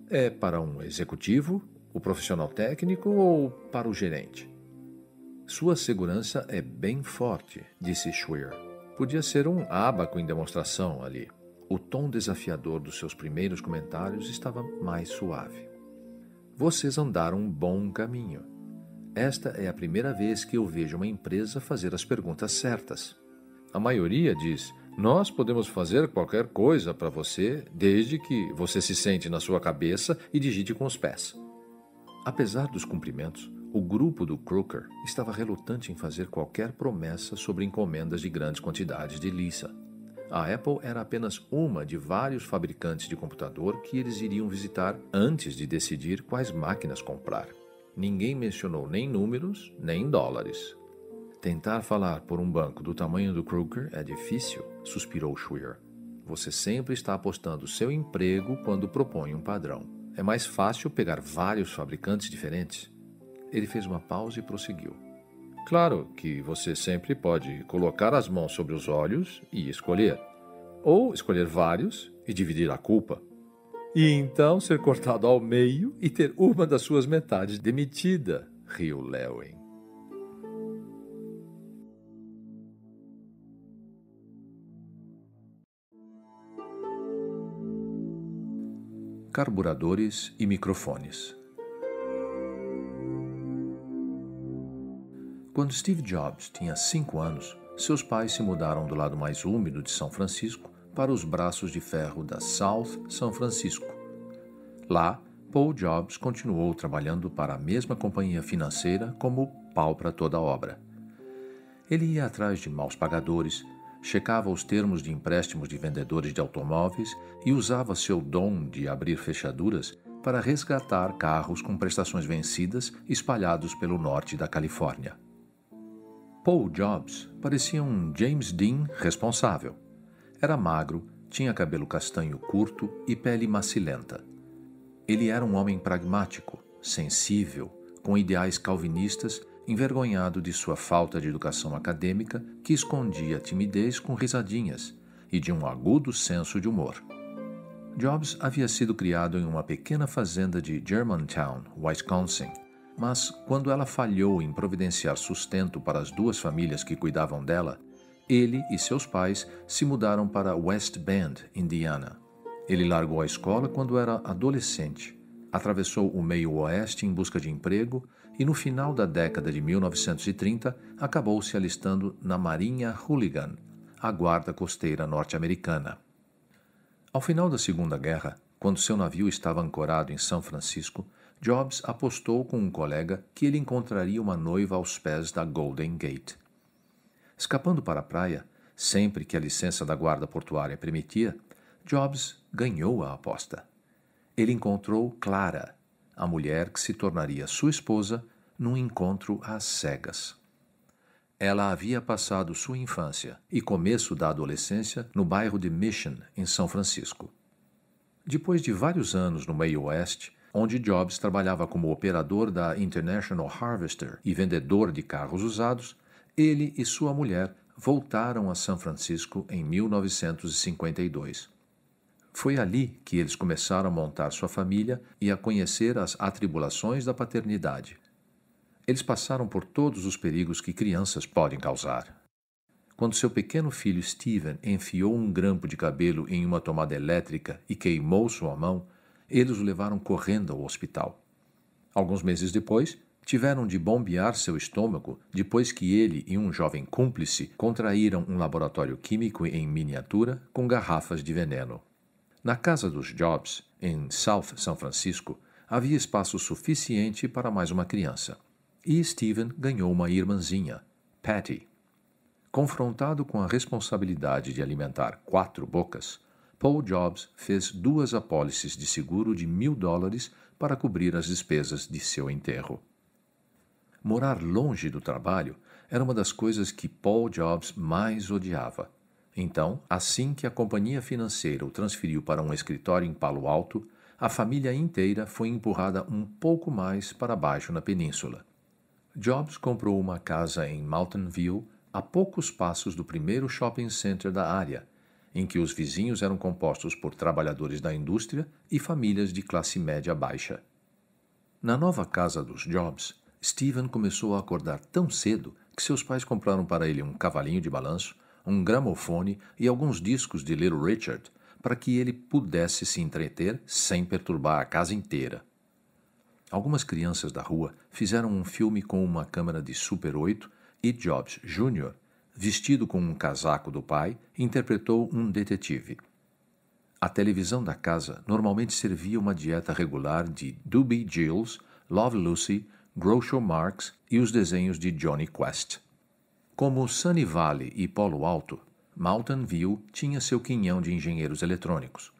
É para um executivo, o profissional técnico ou para o gerente? Sua segurança é bem forte, disse Schwer. Podia ser um abaco em demonstração ali. O tom desafiador dos seus primeiros comentários estava mais suave. Vocês andaram um bom caminho. Esta é a primeira vez que eu vejo uma empresa fazer as perguntas certas. A maioria diz: Nós podemos fazer qualquer coisa para você, desde que você se sente na sua cabeça e digite com os pés. Apesar dos cumprimentos, o grupo do Crooker estava relutante em fazer qualquer promessa sobre encomendas de grandes quantidades de Lisa. A Apple era apenas uma de vários fabricantes de computador que eles iriam visitar antes de decidir quais máquinas comprar. Ninguém mencionou nem números, nem dólares. Tentar falar por um banco do tamanho do Crooker é difícil, suspirou Schweer. Você sempre está apostando seu emprego quando propõe um padrão. É mais fácil pegar vários fabricantes diferentes ele fez uma pausa e prosseguiu. Claro que você sempre pode colocar as mãos sobre os olhos e escolher. Ou escolher vários e dividir a culpa. E então ser cortado ao meio e ter uma das suas metades demitida, riu Lewin. Carburadores e microfones. Quando Steve Jobs tinha cinco anos, seus pais se mudaram do lado mais úmido de São Francisco para os braços de ferro da South San Francisco. Lá, Paul Jobs continuou trabalhando para a mesma companhia financeira como pau para toda obra. Ele ia atrás de maus pagadores, checava os termos de empréstimos de vendedores de automóveis e usava seu dom de abrir fechaduras para resgatar carros com prestações vencidas espalhados pelo norte da Califórnia. Paul Jobs parecia um James Dean responsável. Era magro, tinha cabelo castanho curto e pele macilenta. Ele era um homem pragmático, sensível, com ideais calvinistas, envergonhado de sua falta de educação acadêmica, que escondia a timidez com risadinhas e de um agudo senso de humor. Jobs havia sido criado em uma pequena fazenda de Germantown, Wisconsin, mas quando ela falhou em providenciar sustento para as duas famílias que cuidavam dela, ele e seus pais se mudaram para West Bend, Indiana. Ele largou a escola quando era adolescente, atravessou o meio-oeste em busca de emprego e, no final da década de 1930, acabou se alistando na Marinha Hooligan, a guarda costeira norte-americana. Ao final da Segunda Guerra, quando seu navio estava ancorado em São Francisco, Jobs apostou com um colega que ele encontraria uma noiva aos pés da Golden Gate. Escapando para a praia, sempre que a licença da guarda portuária permitia, Jobs ganhou a aposta. Ele encontrou Clara, a mulher que se tornaria sua esposa num encontro às cegas. Ela havia passado sua infância e começo da adolescência no bairro de Mission, em São Francisco. Depois de vários anos no meio oeste, onde Jobs trabalhava como operador da International Harvester e vendedor de carros usados, ele e sua mulher voltaram a São Francisco em 1952. Foi ali que eles começaram a montar sua família e a conhecer as atribulações da paternidade. Eles passaram por todos os perigos que crianças podem causar. Quando seu pequeno filho Steven enfiou um grampo de cabelo em uma tomada elétrica e queimou sua mão, eles o levaram correndo ao hospital. Alguns meses depois, tiveram de bombear seu estômago depois que ele e um jovem cúmplice contraíram um laboratório químico em miniatura com garrafas de veneno. Na casa dos Jobs, em South São Francisco, havia espaço suficiente para mais uma criança. E Steven ganhou uma irmãzinha, Patty. Confrontado com a responsabilidade de alimentar quatro bocas, Paul Jobs fez duas apólices de seguro de mil dólares para cobrir as despesas de seu enterro. Morar longe do trabalho era uma das coisas que Paul Jobs mais odiava. Então, assim que a companhia financeira o transferiu para um escritório em Palo Alto, a família inteira foi empurrada um pouco mais para baixo na península. Jobs comprou uma casa em Mountain View, a poucos passos do primeiro shopping center da área, em que os vizinhos eram compostos por trabalhadores da indústria e famílias de classe média baixa. Na nova casa dos Jobs, Stephen começou a acordar tão cedo que seus pais compraram para ele um cavalinho de balanço, um gramofone e alguns discos de Little Richard para que ele pudesse se entreter sem perturbar a casa inteira. Algumas crianças da rua fizeram um filme com uma câmera de Super 8 e Jobs Jr vestido com um casaco do pai, interpretou um detetive. A televisão da casa normalmente servia uma dieta regular de Doobie Gills, Love Lucy, Groucho Marx e os desenhos de Johnny Quest. Como Sunny Valley e Polo Alto, Mountain View tinha seu quinhão de engenheiros eletrônicos.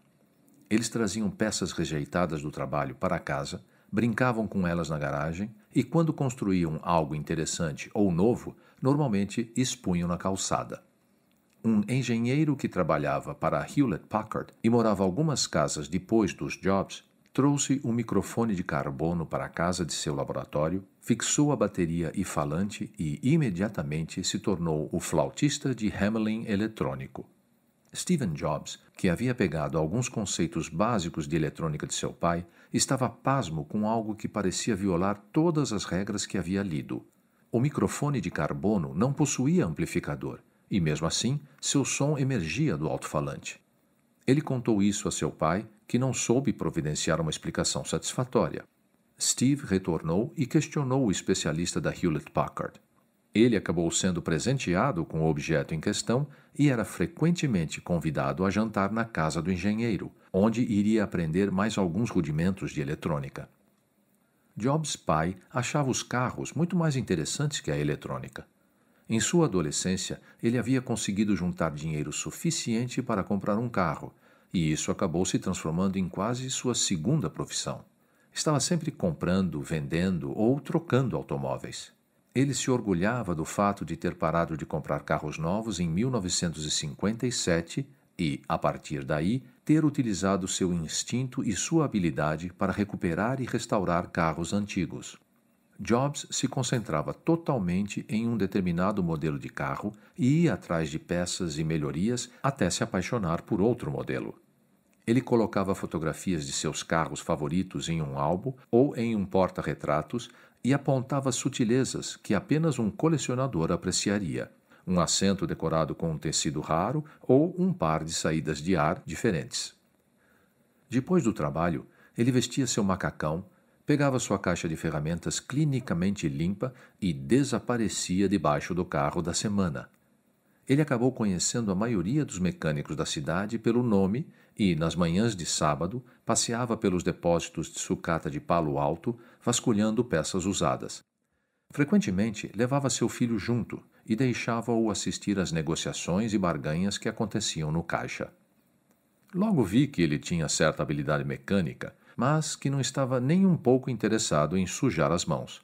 Eles traziam peças rejeitadas do trabalho para casa brincavam com elas na garagem e, quando construíam algo interessante ou novo, normalmente expunham na calçada. Um engenheiro que trabalhava para Hewlett Packard e morava algumas casas depois dos Jobs trouxe um microfone de carbono para a casa de seu laboratório, fixou a bateria e falante e imediatamente se tornou o flautista de Hamelin eletrônico. Steve Jobs, que havia pegado alguns conceitos básicos de eletrônica de seu pai, estava pasmo com algo que parecia violar todas as regras que havia lido. O microfone de carbono não possuía amplificador, e mesmo assim seu som emergia do alto-falante. Ele contou isso a seu pai, que não soube providenciar uma explicação satisfatória. Steve retornou e questionou o especialista da Hewlett Packard. Ele acabou sendo presenteado com o objeto em questão e era frequentemente convidado a jantar na casa do engenheiro, onde iria aprender mais alguns rudimentos de eletrônica. Jobs pai achava os carros muito mais interessantes que a eletrônica. Em sua adolescência, ele havia conseguido juntar dinheiro suficiente para comprar um carro, e isso acabou se transformando em quase sua segunda profissão. Estava sempre comprando, vendendo ou trocando automóveis. Ele se orgulhava do fato de ter parado de comprar carros novos em 1957 e, a partir daí, ter utilizado seu instinto e sua habilidade para recuperar e restaurar carros antigos. Jobs se concentrava totalmente em um determinado modelo de carro e ia atrás de peças e melhorias até se apaixonar por outro modelo. Ele colocava fotografias de seus carros favoritos em um álbum ou em um porta-retratos e apontava sutilezas que apenas um colecionador apreciaria. Um assento decorado com um tecido raro ou um par de saídas de ar diferentes. Depois do trabalho, ele vestia seu macacão, pegava sua caixa de ferramentas clinicamente limpa e desaparecia debaixo do carro da semana ele acabou conhecendo a maioria dos mecânicos da cidade pelo nome e, nas manhãs de sábado, passeava pelos depósitos de sucata de Palo Alto, vasculhando peças usadas. Frequentemente, levava seu filho junto e deixava-o assistir às negociações e barganhas que aconteciam no caixa. Logo vi que ele tinha certa habilidade mecânica, mas que não estava nem um pouco interessado em sujar as mãos.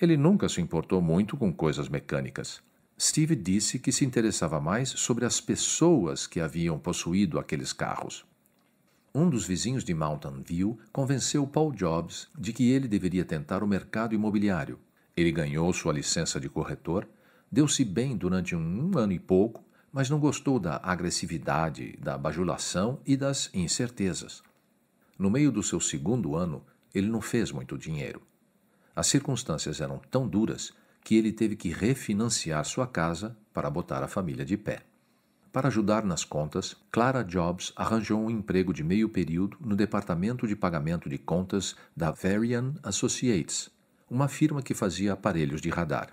Ele nunca se importou muito com coisas mecânicas. Steve disse que se interessava mais sobre as pessoas que haviam possuído aqueles carros. Um dos vizinhos de Mountain View convenceu Paul Jobs de que ele deveria tentar o mercado imobiliário. Ele ganhou sua licença de corretor, deu-se bem durante um ano e pouco, mas não gostou da agressividade, da bajulação e das incertezas. No meio do seu segundo ano, ele não fez muito dinheiro. As circunstâncias eram tão duras que ele teve que refinanciar sua casa para botar a família de pé. Para ajudar nas contas, Clara Jobs arranjou um emprego de meio período no departamento de pagamento de contas da Varian Associates, uma firma que fazia aparelhos de radar.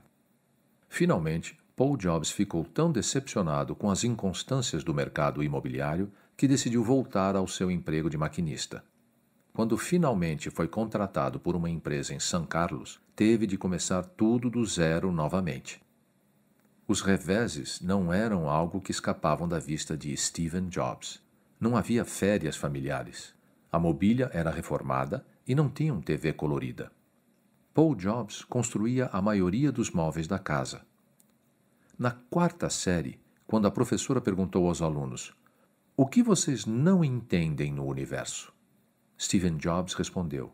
Finalmente, Paul Jobs ficou tão decepcionado com as inconstâncias do mercado imobiliário que decidiu voltar ao seu emprego de maquinista. Quando finalmente foi contratado por uma empresa em São Carlos, teve de começar tudo do zero novamente. Os reveses não eram algo que escapavam da vista de Stephen Jobs. Não havia férias familiares. A mobília era reformada e não tinham TV colorida. Paul Jobs construía a maioria dos móveis da casa. Na quarta série, quando a professora perguntou aos alunos: O que vocês não entendem no universo? Steven Jobs respondeu: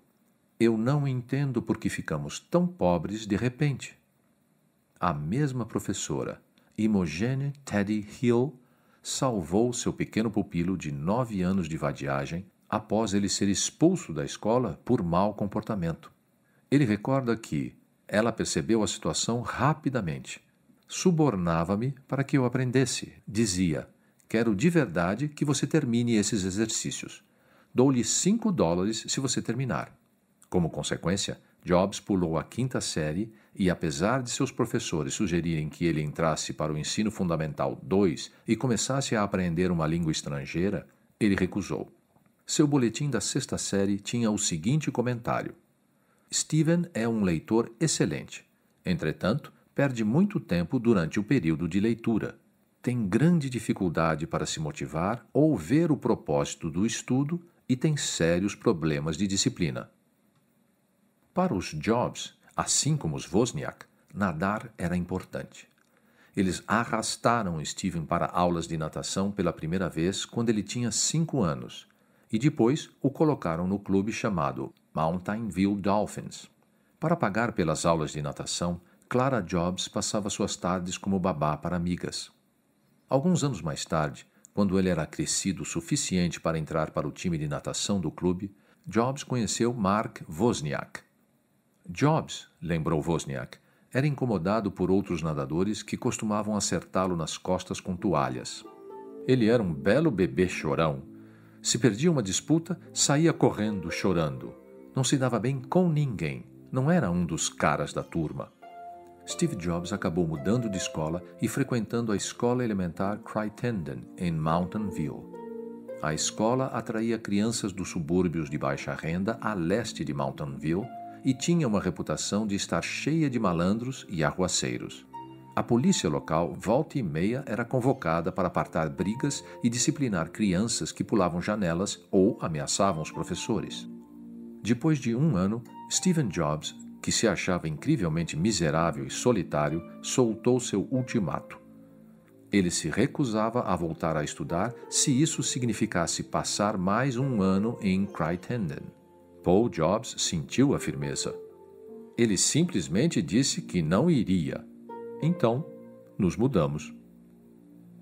Eu não entendo por que ficamos tão pobres de repente. A mesma professora, Imogene Teddy Hill, salvou seu pequeno pupilo de nove anos de vadiagem após ele ser expulso da escola por mau comportamento. Ele recorda que ela percebeu a situação rapidamente. Subornava-me para que eu aprendesse. Dizia: Quero de verdade que você termine esses exercícios. Dou-lhe 5 dólares se você terminar. Como consequência, Jobs pulou a quinta série e, apesar de seus professores sugerirem que ele entrasse para o ensino fundamental 2 e começasse a aprender uma língua estrangeira, ele recusou. Seu boletim da sexta série tinha o seguinte comentário: Steven é um leitor excelente. Entretanto, perde muito tempo durante o período de leitura. Tem grande dificuldade para se motivar ou ver o propósito do estudo e tem sérios problemas de disciplina. Para os Jobs, assim como os Wozniak, nadar era importante. Eles arrastaram Steven para aulas de natação pela primeira vez quando ele tinha cinco anos e depois o colocaram no clube chamado Mountain View Dolphins. Para pagar pelas aulas de natação, Clara Jobs passava suas tardes como babá para amigas. Alguns anos mais tarde, quando ele era crescido o suficiente para entrar para o time de natação do clube, Jobs conheceu Mark Wozniak. Jobs, lembrou Wozniak, era incomodado por outros nadadores que costumavam acertá-lo nas costas com toalhas. Ele era um belo bebê chorão. Se perdia uma disputa, saía correndo, chorando. Não se dava bem com ninguém. Não era um dos caras da turma. Steve Jobs acabou mudando de escola e frequentando a escola elementar Crittenden, em Mountain View. A escola atraía crianças dos subúrbios de baixa renda a leste de Mountain View e tinha uma reputação de estar cheia de malandros e arruaceiros. A polícia local, volta e meia, era convocada para apartar brigas e disciplinar crianças que pulavam janelas ou ameaçavam os professores. Depois de um ano, Stephen Jobs que se achava incrivelmente miserável e solitário, soltou seu ultimato. Ele se recusava a voltar a estudar se isso significasse passar mais um ano em Crittenden. Paul Jobs sentiu a firmeza. Ele simplesmente disse que não iria. Então, nos mudamos.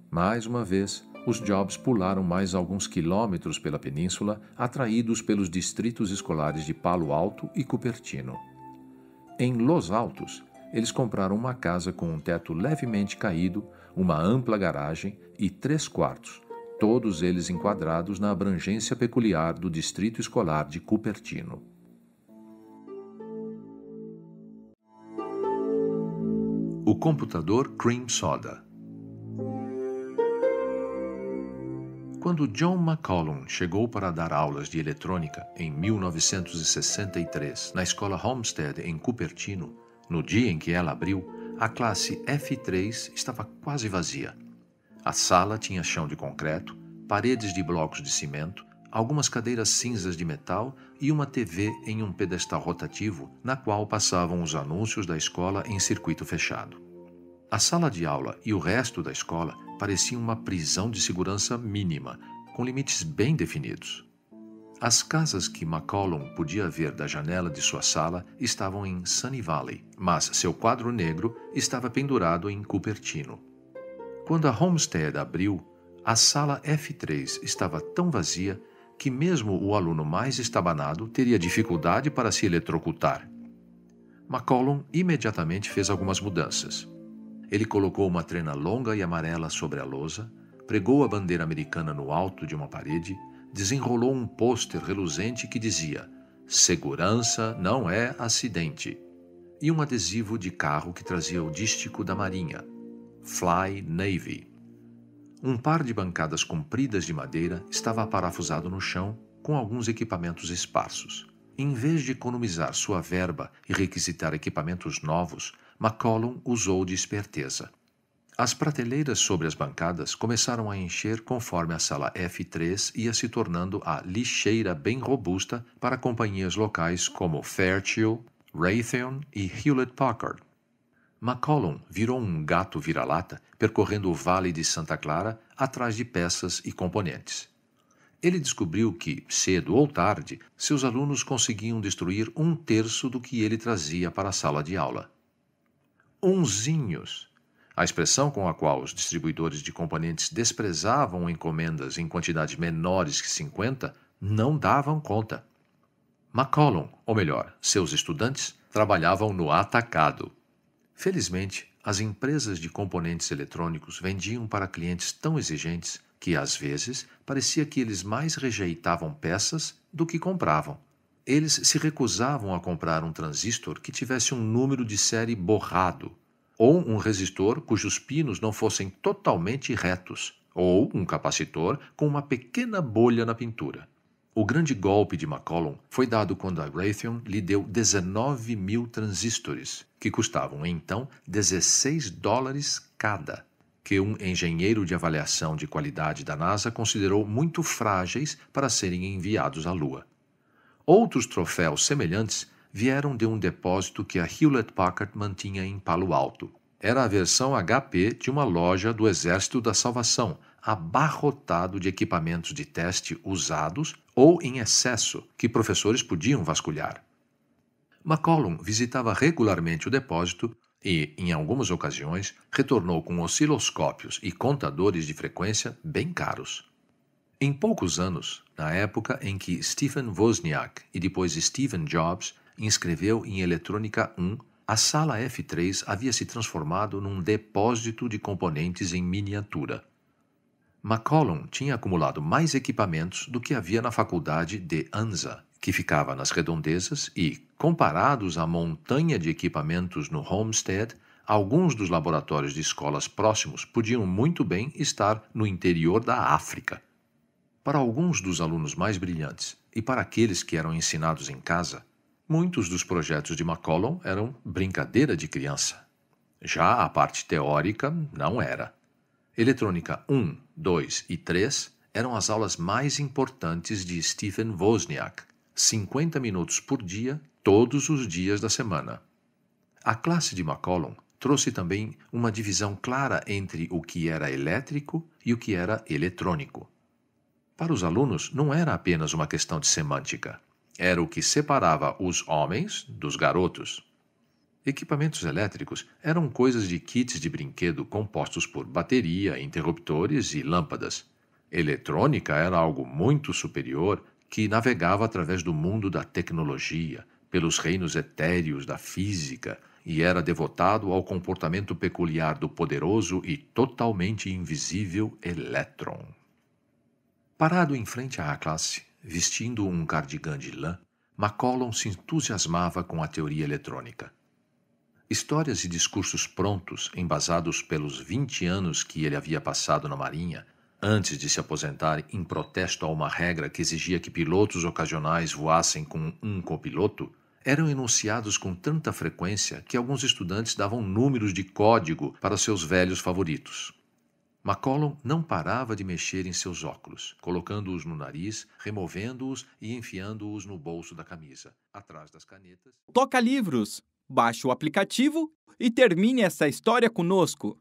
Mais uma vez, os Jobs pularam mais alguns quilômetros pela península, atraídos pelos distritos escolares de Palo Alto e Cupertino. Em Los Altos, eles compraram uma casa com um teto levemente caído, uma ampla garagem e três quartos, todos eles enquadrados na abrangência peculiar do Distrito Escolar de Cupertino. O computador Cream Soda Quando John McCollum chegou para dar aulas de eletrônica em 1963 na escola Homestead em Cupertino, no dia em que ela abriu, a classe F3 estava quase vazia. A sala tinha chão de concreto, paredes de blocos de cimento, algumas cadeiras cinzas de metal e uma TV em um pedestal rotativo na qual passavam os anúncios da escola em circuito fechado. A sala de aula e o resto da escola pareciam uma prisão de segurança mínima, com limites bem definidos. As casas que McCollum podia ver da janela de sua sala estavam em Sunny Valley, mas seu quadro negro estava pendurado em Cupertino. Quando a Homestead abriu, a sala F3 estava tão vazia que mesmo o aluno mais estabanado teria dificuldade para se eletrocutar. McCollum imediatamente fez algumas mudanças. Ele colocou uma trena longa e amarela sobre a lousa, pregou a bandeira americana no alto de uma parede, desenrolou um pôster reluzente que dizia: Segurança não é acidente, e um adesivo de carro que trazia o dístico da Marinha, Fly Navy. Um par de bancadas compridas de madeira estava parafusado no chão com alguns equipamentos esparsos. Em vez de economizar sua verba e requisitar equipamentos novos, McCollum usou de esperteza. As prateleiras sobre as bancadas começaram a encher conforme a sala F3 ia se tornando a lixeira bem robusta para companhias locais como Fairchild, Raytheon e Hewlett Packard. McCollum virou um gato vira-lata percorrendo o Vale de Santa Clara atrás de peças e componentes. Ele descobriu que, cedo ou tarde, seus alunos conseguiam destruir um terço do que ele trazia para a sala de aula unzinhos. A expressão com a qual os distribuidores de componentes desprezavam encomendas em quantidades menores que 50 não davam conta. McCollum, ou melhor, seus estudantes, trabalhavam no atacado. Felizmente, as empresas de componentes eletrônicos vendiam para clientes tão exigentes que, às vezes, parecia que eles mais rejeitavam peças do que compravam eles se recusavam a comprar um transistor que tivesse um número de série borrado, ou um resistor cujos pinos não fossem totalmente retos, ou um capacitor com uma pequena bolha na pintura. O grande golpe de McCollum foi dado quando a Raytheon lhe deu 19 mil transistores, que custavam então 16 dólares cada, que um engenheiro de avaliação de qualidade da NASA considerou muito frágeis para serem enviados à Lua. Outros troféus semelhantes vieram de um depósito que a Hewlett Packard mantinha em Palo Alto. Era a versão HP de uma loja do Exército da Salvação, abarrotado de equipamentos de teste usados ou em excesso que professores podiam vasculhar. McCollum visitava regularmente o depósito e, em algumas ocasiões, retornou com osciloscópios e contadores de frequência bem caros. Em poucos anos, na época em que Stephen Wozniak e depois Stephen Jobs inscreveu em eletrônica 1, a sala F3 havia se transformado num depósito de componentes em miniatura. McCollum tinha acumulado mais equipamentos do que havia na faculdade de ANZA, que ficava nas redondezas, e, comparados à montanha de equipamentos no Homestead, alguns dos laboratórios de escolas próximos podiam muito bem estar no interior da África. Para alguns dos alunos mais brilhantes e para aqueles que eram ensinados em casa, muitos dos projetos de McCollum eram brincadeira de criança. Já a parte teórica não era. Eletrônica 1, 2 e 3 eram as aulas mais importantes de Stephen Wozniak, 50 minutos por dia, todos os dias da semana. A classe de McCollum trouxe também uma divisão clara entre o que era elétrico e o que era eletrônico. Para os alunos, não era apenas uma questão de semântica. Era o que separava os homens dos garotos. Equipamentos elétricos eram coisas de kits de brinquedo compostos por bateria, interruptores e lâmpadas. Eletrônica era algo muito superior que navegava através do mundo da tecnologia, pelos reinos etéreos da física, e era devotado ao comportamento peculiar do poderoso e totalmente invisível elétron. Parado em frente à classe, vestindo um cardigan de lã, McCollum se entusiasmava com a teoria eletrônica. Histórias e discursos prontos, embasados pelos 20 anos que ele havia passado na Marinha, antes de se aposentar em protesto a uma regra que exigia que pilotos ocasionais voassem com um copiloto, eram enunciados com tanta frequência que alguns estudantes davam números de código para seus velhos favoritos. McCollum não parava de mexer em seus óculos, colocando-os no nariz, removendo-os e enfiando-os no bolso da camisa, atrás das canetas. Toca livros! Baixe o aplicativo e termine essa história conosco!